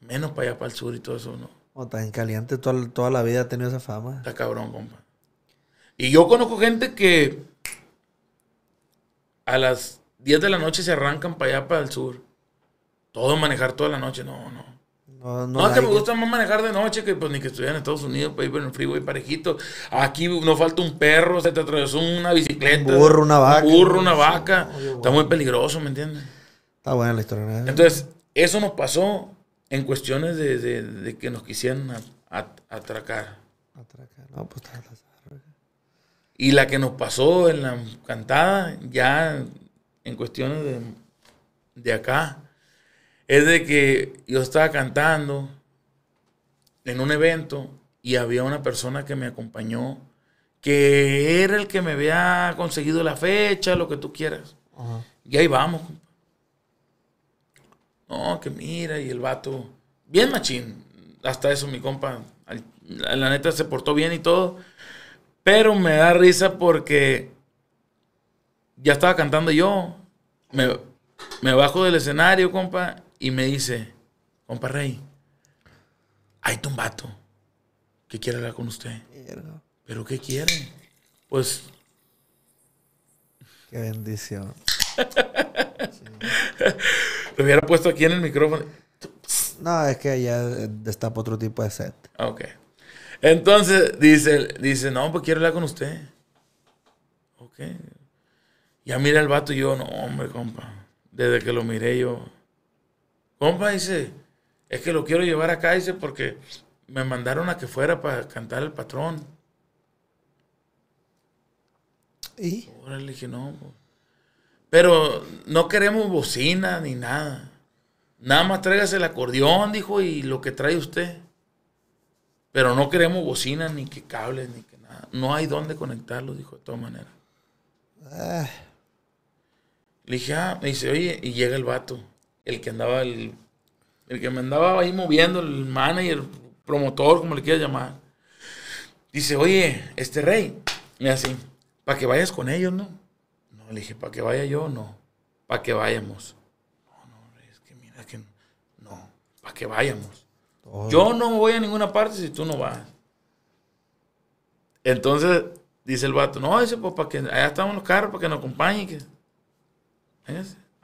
Menos para allá, para el sur y todo eso, ¿no? O tan caliente, toda, toda la vida ha tenido esa fama. Está cabrón, compa. Y yo conozco gente que a las 10 de la noche se arrancan para allá, para el sur. Todo manejar toda la noche, no, no. No, no, que me gusta más manejar de noche que pues ni que estuviera en Estados Unidos, Para ir por el freeway parejito. Aquí no falta un perro, se te atravesó una bicicleta. Un burro, una vaca. Un burro, una vaca. Está muy peligroso, ¿me entiendes? Está buena la historia. Entonces, eso nos pasó en cuestiones de, que nos quisieran atracar. Atracar, no, pues Y la que nos pasó en la cantada, ya en cuestiones de, acá es de que yo estaba cantando en un evento y había una persona que me acompañó que era el que me había conseguido la fecha, lo que tú quieras. Y ahí vamos. No, que mira, y el vato, bien machín, hasta eso mi compa, la, la neta se portó bien y todo, pero me da risa porque ya estaba cantando yo. Me, bajo del escenario, compa, y me dice, compa Rey, hay un vato que quiere hablar con usted. ¿Pero qué quiere? Pues... Qué bendición. Lo hubiera puesto aquí en el micrófono. No, es que ya destapa otro tipo de set. Ok. Entonces dice, dice, no, pues quiero hablar con usted. Ok, ya mira el vato y yo, no, hombre, compa. Desde que lo miré yo, compa, dice, es que lo quiero llevar acá, dice, porque me mandaron a que fuera para cantar el patrón. ¿Y? Ahora le dije, no. Pues". Pero no queremos bocina ni nada. Nada más tráigase el acordeón, dijo, y lo que trae usted. Pero no queremos bocina ni que cables, ni que nada. No hay dónde conectarlo, dijo, de todas maneras. Ah dije, ah, me dice, oye, y llega el vato, el que andaba, el, el que me andaba ahí moviendo, el manager, promotor, como le quieras llamar. Dice, oye, este rey, me así, para que vayas con ellos, ¿no? No, le dije, para que vaya yo, no, para que vayamos. No, no, es que mira que no, para que vayamos. Yo no voy a ninguna parte si tú no vas. Entonces dice el vato, no, dice, pues para que allá estamos los carros, para que nos acompañen.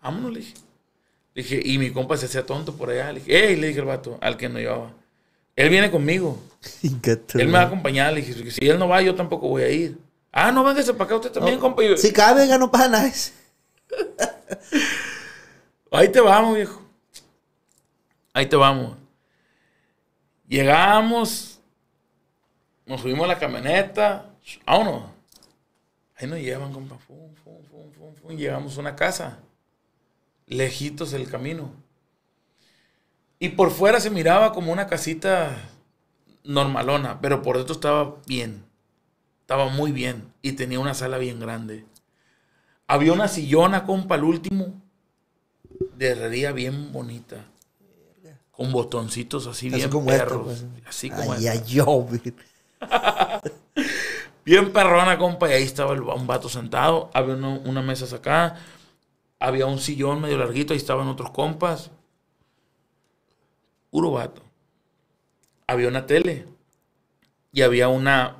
Vámonos, le dije. Le dije, y mi compa se hacía tonto por allá. Le dije, ¡ey! Le dije al vato, al que no llevaba. Él viene conmigo. él me va a acompañar. Le dije, si él no va, yo tampoco voy a ir. Ah, no, véngase para acá usted también, compa. si cabe, no pasa nada. Ahí te vamos, viejo. Ahí te vamos. Llegamos, nos subimos a la camioneta. Vámonos. Ahí nos llevan, compa llegamos a una casa, lejitos el camino. Y por fuera se miraba como una casita normalona, pero por dentro estaba bien, estaba muy bien y tenía una sala bien grande. Había una sillona, compa, el último, de herrería bien bonita. Con botoncitos así, bien perros. Pues. Así como yo, Bien perrona, compa. Y ahí estaba un vato sentado. Había una mesa sacada. Había un sillón medio larguito. Ahí estaban otros compas. Puro vato. Había una tele. Y había una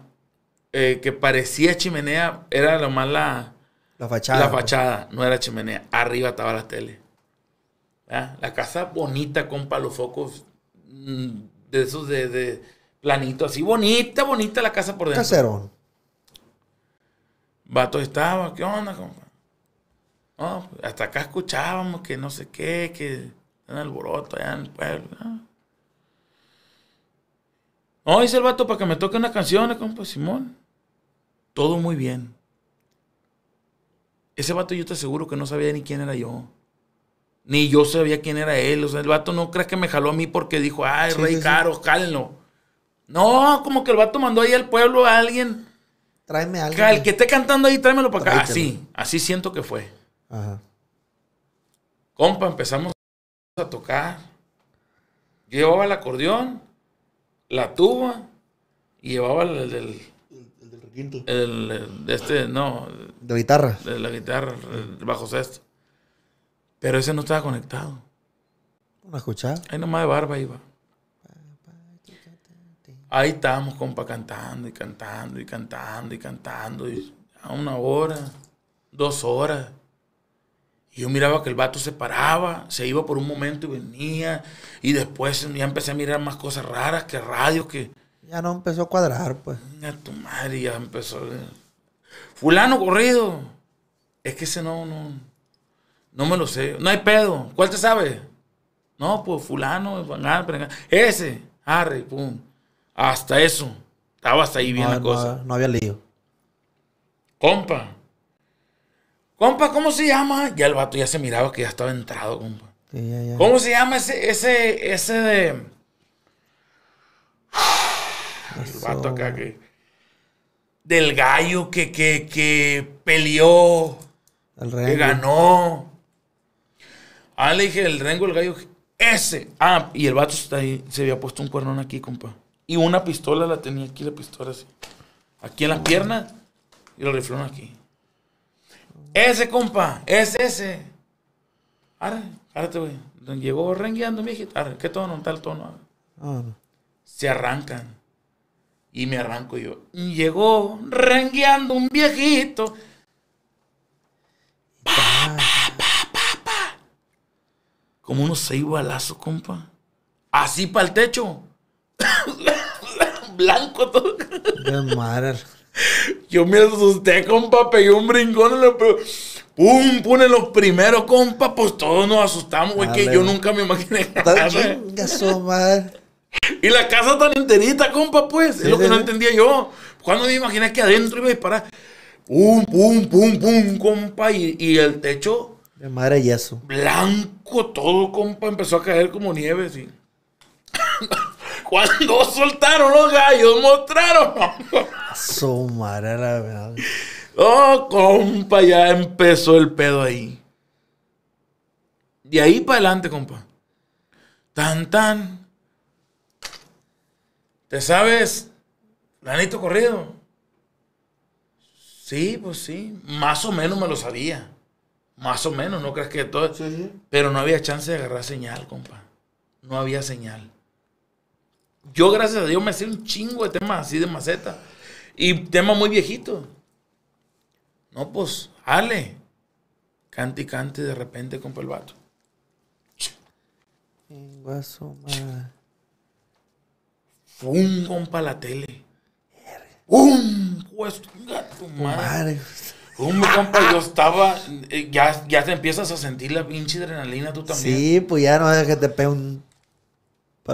eh, que parecía chimenea. Era lo más la... fachada. La pues. fachada. No era chimenea. Arriba estaba la tele. ¿Ah? La casa bonita, compa. Los focos mm, de esos de, planito así. Bonita, bonita la casa por dentro. Caserón vato estaba... ¿qué onda, compa? No, pues, hasta acá escuchábamos que no sé qué, que en alboroto allá en el pueblo. No, hice el vato para que me toque una canción, eh, compa, Simón. Todo muy bien. Ese vato yo te aseguro que no sabía ni quién era yo. Ni yo sabía quién era él. O sea, el vato no crees que me jaló a mí porque dijo, ay, rey caro, No, como que el vato mandó ahí al pueblo a alguien tráeme algo. El que esté cantando ahí, tráemelo para acá. Así, así siento que fue. Ajá. Compa, empezamos a tocar. llevaba el acordeón, la tuba y llevaba el, del el, requinto el, de este, no. De guitarra. De la guitarra, el bajo sexto. Pero ese no estaba conectado. Una escuchada. Ahí nomás de barba iba. Ahí estábamos, compa, cantando y cantando y cantando y cantando. Y a una hora, dos horas. Y yo miraba que el vato se paraba, se iba por un momento y venía. Y después ya empecé a mirar más cosas raras que radios que. Ya no empezó a cuadrar, pues. Ya tu madre ya empezó. Eh. Fulano corrido. Es que ese no, no. No me lo sé. No hay pedo. ¿Cuál te sabe? No, pues fulano, ese, Harry, pum. Hasta eso. hasta ahí bien la cosa. No, había leído Compa. Compa, ¿cómo se llama? Ya el vato ya se miraba que ya estaba entrado, compa. ¿Cómo se llama ese, ese, ese de. el vato acá que. Del gallo que, que, que peleó. El que ganó. Ah, le dije, el rengo, el gallo. Ese. Ah, y el vato se había puesto un cuernón aquí, compa. Y una pistola la tenía aquí, la pistola así. Aquí en la pierna y lo riflón aquí. Ese compa, es ese. ahora árate, güey. Llegó rengueando, mi hijita. ¿qué tono? Tal tono. Ah, Se arrancan. Y me arranco yo. Llegó rengueando un viejito. Pa, pa, pa, Como unos seis balazos, compa. Así para el techo. blanco todo. De madre. Yo me asusté, compa, pegué un brincón en pero ¡Pum! Pone los primeros, compa. Pues todos nos asustamos, güey, que yo nunca me imaginé. Chingazo, madre. Y la casa tan enterita, compa, pues. es lo que no entendía yo. Cuando me imaginé que adentro iba a disparar. Pum, pum, pum, pum, compa. Y, el techo. De madre eso Blanco todo, compa. Empezó a caer como nieve, sí. Cuando soltaron los gallos, mostraron. Asomar a la verdad. Oh, compa, ya empezó el pedo ahí. De ahí para adelante, compa. Tan, tan. ¿Te sabes? Lanito corrido. Sí, pues sí. Más o menos me lo sabía. Más o menos, no crees que todo. Sí, sí. Pero no había chance de agarrar señal, compa. No había señal yo, gracias a Dios, me hacía un chingo de temas así de maceta. Y tema muy viejito. No, pues, ale. Cante y cante de repente, compa el vato. compa la tele. Un gato, pues, compa, yo estaba. Eh, ya, te empiezas a sentir la pinche adrenalina tú también. Sí, pues ya no es que te pegue un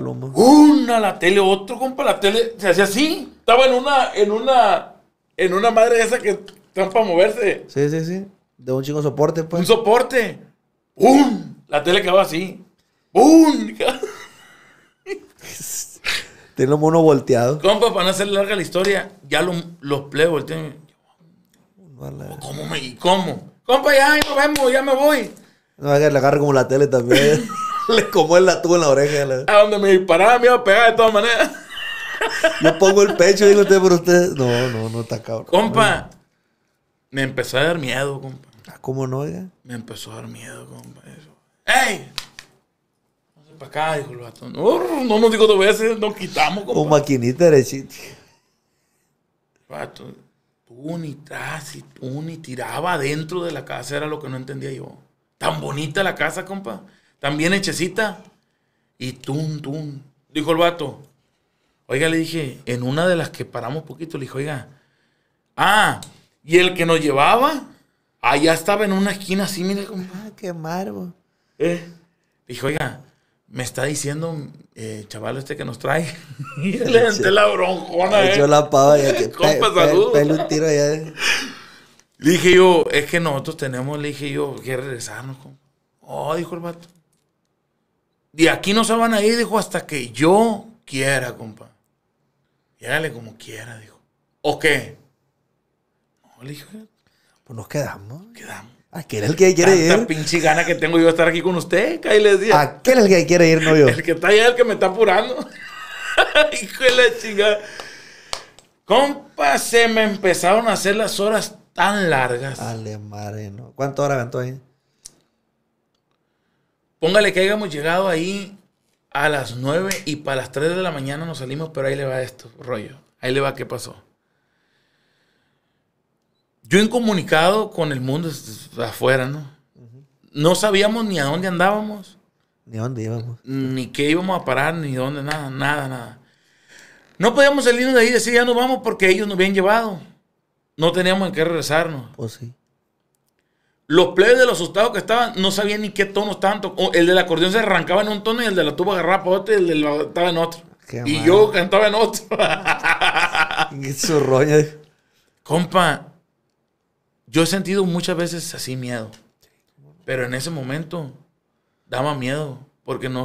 una la tele, otro compa la tele. Se hacía así. Estaba en una, en una, en una madre esa que están para moverse. Sí, sí, sí. De un chingo soporte, pues. Un soporte. un La tele quedaba así. ¡Pum! Tiene los volteado volteado. Compa, para no hacer larga la historia, ya los plebes voltean. ¿Cómo me, cómo? Compa, ya nos vemos, ya me voy. No, le como la tele también. Le como el tuvo en la oreja. Ah, A donde me disparaba me iba a pegar de todas maneras. Yo pongo el pecho digo usted pero usted. No, no, no está cabrón. Compa, me empezó a dar miedo, compa. Ah, ¿Cómo no, oiga? Me empezó a dar miedo, compa. Eso. ¡Ey! para acá, dijo el vato. No, no nos digo dos veces, nos quitamos, compa. Un maquinita derechita. Vato, tú ni tras y tú ni tiraba adentro de la casa, era lo que no entendía yo. Tan bonita la casa, compa también hechecita. Y tum, tum. Dijo el vato. Oiga, le dije, en una de las que paramos poquito, le dijo, oiga, ah, y el que nos llevaba, allá ah, estaba en una esquina así, mira como. Ah, qué marvo! Eh". dijo oiga, me está diciendo, eh, chaval, este que nos trae. le senté la bronjona, Le echó eh. la pava, ya que. Compa, salud un tiro allá. Eh. Le dije yo, es que nosotros tenemos, le dije yo, que regresarnos, Oh, dijo el vato de aquí no se van a ir, dijo, hasta que yo quiera, compa. Llégale como quiera, dijo. ¿O qué? No, le dijo, pues nos quedamos. Quedamos. qué es el que quiere ir? ir. pinche gana que tengo yo de estar aquí con usted, Caí les decía. Aquel es el que quiere ir, no yo. el que está allá el que me está apurando. Hijo de la chingada. Compa, se me empezaron a hacer las horas tan largas. Dale, madre, ¿no? ¿Cuánto hora aventó ahí? Póngale que hayamos llegado ahí a las 9 y para las 3 de la mañana nos salimos, pero ahí le va esto, rollo. Ahí le va qué pasó. Yo incomunicado con el mundo afuera, ¿no? No sabíamos ni a dónde andábamos. Ni a dónde íbamos. Ni qué íbamos a parar, ni dónde, nada, nada, nada. No podíamos salirnos de ahí y decir, ya no vamos porque ellos nos habían llevado. No teníamos en qué regresarnos. Pues sí. Los plebes de los asustados que estaban no sabían ni qué tono tanto tocando. El del acordeón se arrancaba en un tono y el de la tuba agarraba para otro y el de la estaba en otro. y yo cantaba en otro. ¡Qué roña. Compa, yo he sentido muchas veces así miedo. Pero en ese momento daba miedo. Porque no,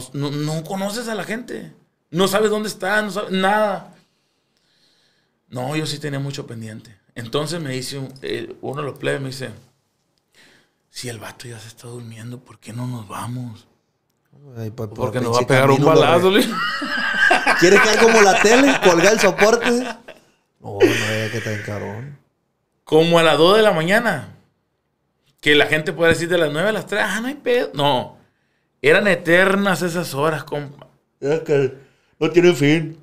conoces a la gente. No sabes dónde está, no sabes nada. No, yo sí tenía mucho pendiente. Entonces me dice, eh, uno de los plebes me dice, si el vato ya se está durmiendo, ¿por qué no nos vamos? Porque nos va a pegar un balazo. ¿Quieres que como la tele? Colgar el soporte. No, no, ya que tan carón. Como a las 2 de la mañana. Que la gente puede decir de las 9 a las 3, ah, no hay pedo. No. Eran eternas esas horas, compa. Es que no tiene fin.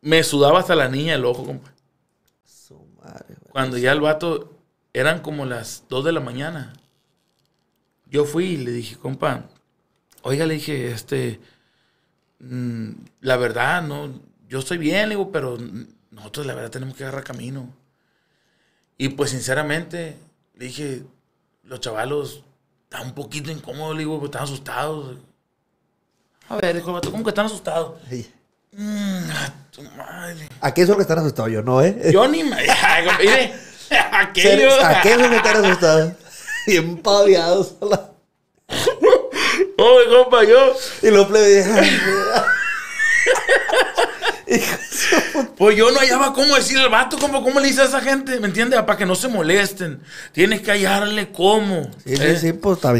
Me sudaba hasta la niña el ojo, compa. Cuando ya el vato eran como las 2 de la mañana. Yo fui y le dije, compa, oiga, le dije, este, mm, la verdad, no, yo estoy bien, digo, pero nosotros la verdad tenemos que agarrar camino. Y pues sinceramente, le dije, los chavalos están un poquito incómodos, le digo, pues, están asustados. A ver, dijo, ¿cómo que están asustados? Sí. Mm, a qué es lo que están asustados yo, no, eh? Yo ni me... ¿A qué, ¿A qué es lo que están asustados? bien paviados. Oh, compa, yo. Y los plebes. pues yo no hallaba cómo decirle al vato, como cómo le dice a esa gente, ¿me entiendes? Para que no se molesten. Tienes que hallarle cómo. Sí, sí, eh. sí, pues está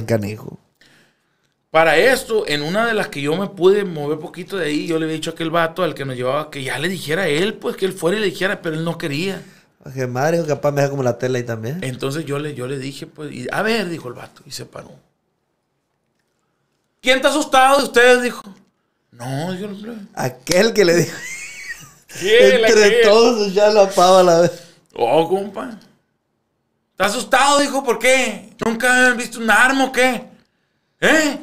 Para esto, en una de las que yo me pude mover poquito de ahí, yo le había dicho a aquel vato al que nos llevaba que ya le dijera él, pues que él fuera y le dijera, pero él no quería que madre, capaz me deja como la tela ahí también. Entonces yo le, yo le dije, pues, a ver, dijo el vato, y se paró. ¿Quién está asustado de ustedes? Dijo. No, dijo el Aquel que le dijo. Entre todos ya lo a la vez. Oh, compa. ¿Está asustado? Dijo, ¿por qué? ¿Nunca han visto un arma o qué? ¿Eh?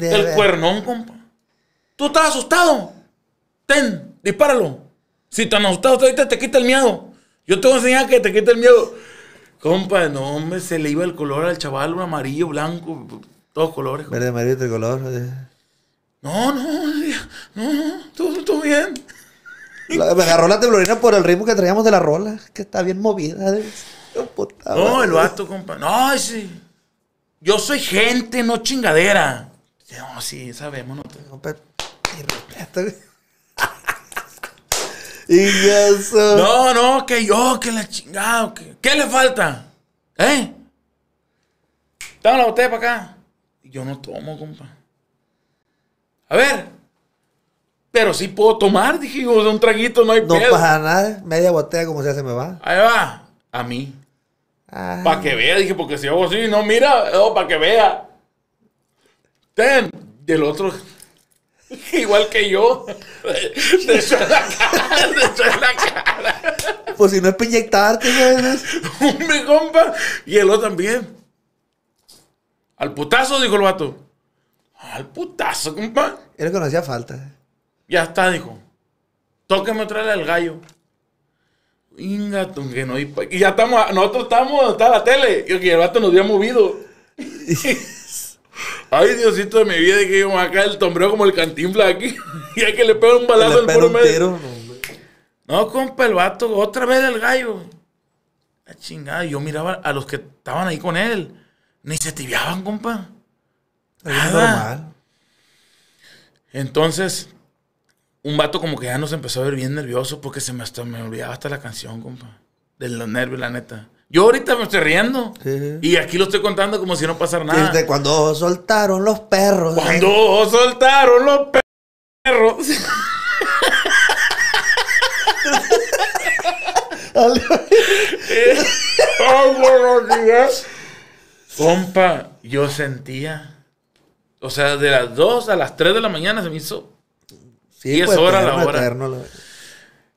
El cuernón, compa. ¿Tú estás asustado? Ten, dispáralo. Si tan asustado ahorita te quita el miedo. Yo te voy a enseñar que te quita el miedo. Compa, no, hombre, se le iba el color al chaval, un amarillo, blanco, todos colores. Verde, amarillo, tricolor. No, no, no, no, todo, bien. me agarró la teblorina por el ritmo que traíamos de la rola, que está bien movida. no, el vato, compa. No, sí. Yo soy gente, no chingadera. No, sí, sabemos, no. Te... Compa, Y eso. No, no, que yo, que la chingada. Que, ¿Qué le falta? ¿Eh? Dame la botella para acá. Y yo no tomo, compa. A ver. Pero sí puedo tomar, dije un traguito no hay no pedo. No pasa nada, media botella como se se me va. Ahí va, a mí. Ah. Para que vea, dije, porque si hago así, no mira, oh, para que vea. Ten, del otro, Igual que yo. De hecho la cara. De hecho la cara. Pues si no es para inyectarte, ¿sabes? Mi compa. Y el otro también. Al putazo, dijo el vato. Al putazo, compa. Era que no hacía falta. Ya está, dijo. Tóqueme otra vez al gallo. que no. Y ya estamos, nosotros estamos donde está la tele. Y el vato nos había movido. Ay, Diosito de mi vida, ¿de que yo acá el sombrero como el cantinfla aquí. y hay que le pegar un balazo al puro medio. No, compa, el vato, otra vez el gallo. La chingada, yo miraba a los que estaban ahí con él. Ni se tibiaban, compa. Nada. normal. Entonces, un vato como que ya nos empezó a ver bien nervioso porque se me, hasta, me olvidaba hasta la canción, compa. De los nervios, la neta. Yo ahorita me estoy riendo. Y aquí lo estoy contando como si no pasara nada. Desde cuando soltaron los perros. Cuando soltaron los perros. Compa, yo sentía. O sea, de las 2 a las 3 de la mañana se me hizo 10 pues, horas a la hora.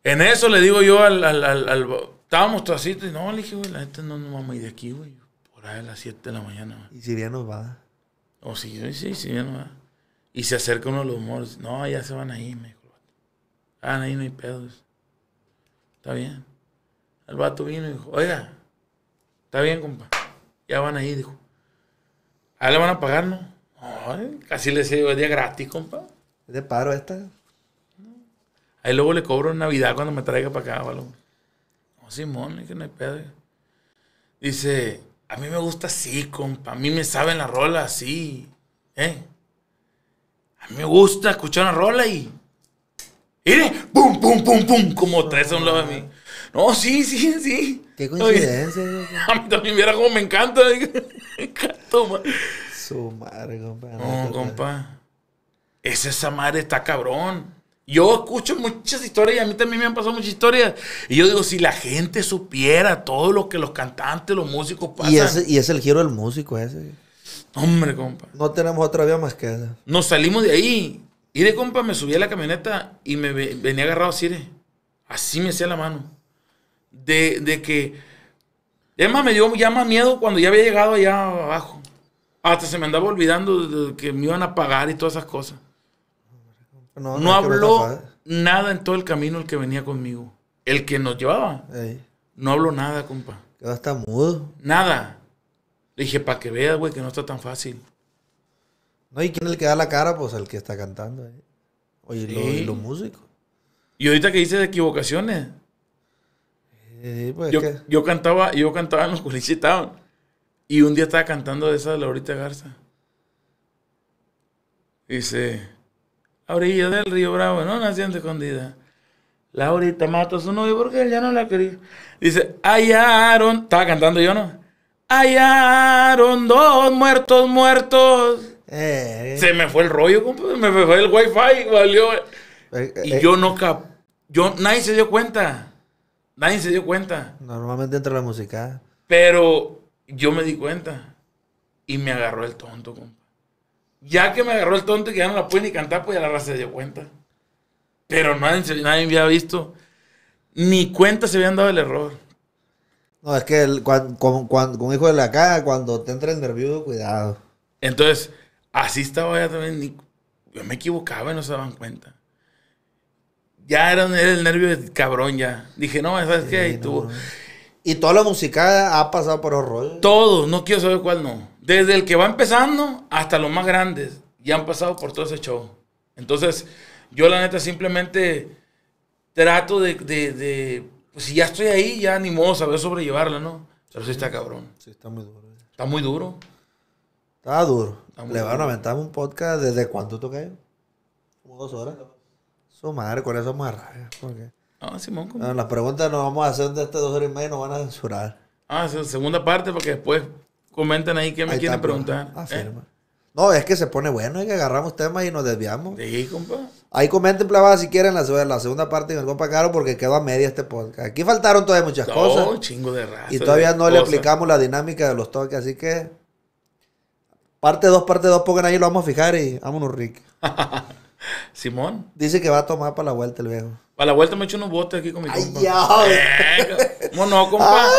En eso le digo yo al estábamos tracitos y no, le dije, güey, la gente no nos vamos a ir de aquí, güey. Por ahí a las 7 de la mañana, ¿Y si bien nos va? O si, sí, si bien nos va. Y se acerca uno de los moros. No, ya se van ahí, me dijo. Van ah, ahí, no hay pedos. Está bien. El vato vino y dijo, oiga, está bien, compa. Ya van ahí, dijo. ahí le van a pagar, no? Ay, casi le digo, es día gratis, compa. ¿Es de paro esta? Ahí luego le cobro en Navidad cuando me traiga para acá, balón. Simón, que no hay pedo. Dice, a mí me gusta así, compa. A mí me saben la rola así. ¿Eh? A mí me gusta escuchar una rola y. Mire, pum, pum, pum, pum, como tres a un lado de mí. No, sí, sí, sí. Qué coincidencia. a mí también, mira cómo me encanta. me encanta, Su madre, compa. No, compa. Es esa madre está cabrón. Yo escucho muchas historias y a mí también me han pasado muchas historias. Y yo digo, si la gente supiera todo lo que los cantantes, los músicos pasan. Y, es el giro del músico ese. Hombre, compa. No tenemos otra vía más que esa. Nos salimos de ahí. Y de compa me subí a la camioneta y me venía agarrado así Así me hacía la mano. De, que... Es me dio ya más miedo cuando ya había llegado allá abajo. Hasta se me andaba olvidando de que me iban a pagar y todas esas cosas. No, habló ¿eh? nada en todo el camino el que venía conmigo. El que nos llevaba. No habló nada, compa. Quedó hasta mudo. Nada. Le dije, para que veas, güey, que no está tan fácil. No, ¿y quién es el que da la cara? Pues el que está cantando. ¿eh? Oye, los músicos. Y ahorita que dices de equivocaciones. Pues yo, yo, cantaba, yo cantaba en los publicitados. Y un día estaba cantando de esa de Laurita Garza. Dice a orilla del río Bravo, ¿no? Naciendo escondida. escondida. Laurita mató a su novio porque él ya no la quería. Dice, hallaron, estaba cantando yo, ¿no? Hallaron dos muertos muertos. Eh. Se me fue el rollo, compadre. Me fue el wifi, valió. Eh, y eh, yo no cap... Yo, nadie se dio cuenta. Nadie se dio cuenta. Normalmente entra la música. Pero yo me di cuenta. Y me agarró el tonto, compadre. Ya que me agarró el tonto y que ya no la pude ni cantar, pues ya la raza se dio cuenta. Pero nadie, nadie había visto. Ni cuenta se habían dado el error. No, es que cuando, con, hijo de la cara, cuando te entra el nervioso, cuidado. Entonces, así estaba ya también. yo me equivocaba y no se daban cuenta. Ya era, el nervio de cabrón ya. Dije, no, ¿sabes qué? Y Y toda la música ha pasado por horror. Todo, no quiero saber cuál no. Desde el que va empezando hasta los más grandes. Ya han pasado por todo ese show. Entonces, yo la neta simplemente trato de, pues, si ya estoy ahí, ya ni modo saber sobrellevarla, ¿no? Pero sí está cabrón. Sí, está muy duro. Eh. Está muy duro. Está duro. Le van a aventar un podcast desde cuánto toca Como dos horas. Su madre, con eso más raya. Ah, Simón, las preguntas nos vamos a hacer de estas dos horas y media y nos van a censurar. Ah, segunda parte, porque después Comenten ahí qué me quieren pues. preguntar. Ah, ¿eh? No, es que se pone bueno y que agarramos temas y nos desviamos. compa. Ahí comenten, plava si quieren la, la segunda parte con el compa Caro porque quedó a media este podcast. Aquí faltaron todavía muchas cosas. Y todavía no le aplicamos la dinámica de los toques, así que... Parte 2, parte 2, pongan ahí, lo vamos a fijar y vámonos, Rick. Simón. Dice que va a tomar para la vuelta el viejo a la vuelta me echo unos botes aquí con mi Ay, compa. ¿Cómo no, compa? Ay,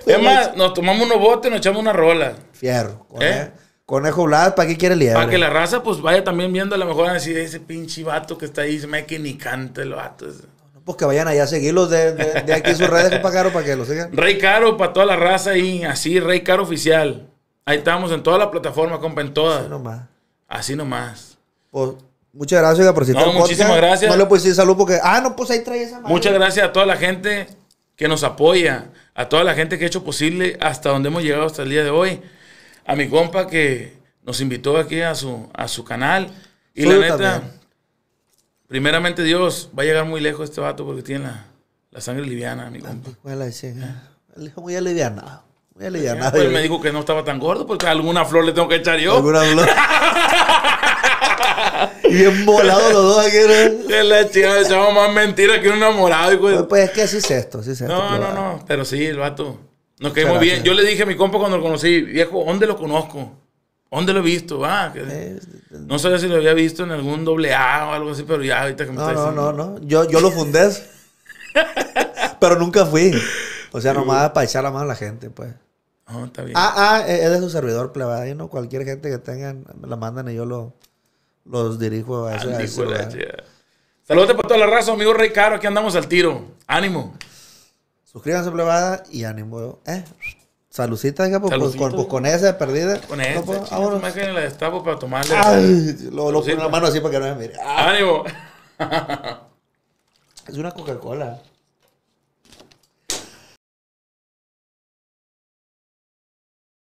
es pues. más, nos tomamos unos botes, nos echamos una rola. Fierro. ¿Eh? Conejo Blas, ¿para qué quiere liar? Para que la raza pues vaya también viendo a lo mejor así ese pinche vato que está ahí, se me que ni canta el vato. Ese. Pues que vayan allá a seguirlos de, de, de aquí sus redes, para Caro, para que lo sigan. Rey Caro, para toda la raza ahí, así, Rey Caro Oficial. Ahí estamos en toda la plataforma, compa, en todas. Así nomás. Así nomás. Pues Muchas gracias por no, muchísimas gracias. No le decir porque, ah, no, pues ahí trae Muchas gracias a toda la gente que nos apoya, a toda la gente que ha hecho posible hasta donde hemos llegado hasta el día de hoy, a mi compa que nos invitó aquí a su, a su canal. Y la neta, primeramente Dios, va a llegar muy lejos este vato porque tiene la, sangre liviana, mi compa. muy alivianado. Pues él pues, me dijo que no estaba tan gordo porque alguna flor le tengo que echar yo. Alguna flor. Y bien volado los dos aquí, ¿no? Que la chica más mentira que un enamorado. Pues. Pues, es que así es esto, así es esto. No, no, no, pero sí, el vato. Nos quedamos bien. Yo le dije a mi compa cuando lo conocí, viejo, ¿dónde lo conozco? ¿Dónde lo he visto? Ah, eh, no sé si lo había visto en algún doble A o algo así, pero ya ahorita que me no, está No, no, no. Yo, yo lo fundé. pero nunca fui. O sea, nomás para echar la mano a la gente, pues. No, está bien. Ah, ah, e, es de su servidor y pues, ¿no? Cualquier gente que tengan, la mandan y yo los dirijo a ese, pues, Saludos para toda la raza, amigo Rey Caro, aquí andamos al tiro. Ánimo. Suscríbanse plebada y ánimo. Eh. Salucita, pues, pues, con, pues, con esa perdida. Con esa. No, pues, la destapo para tomarle. Ay, lo, lo en la mano así para que no me mire. Ánimo. es una Coca-Cola.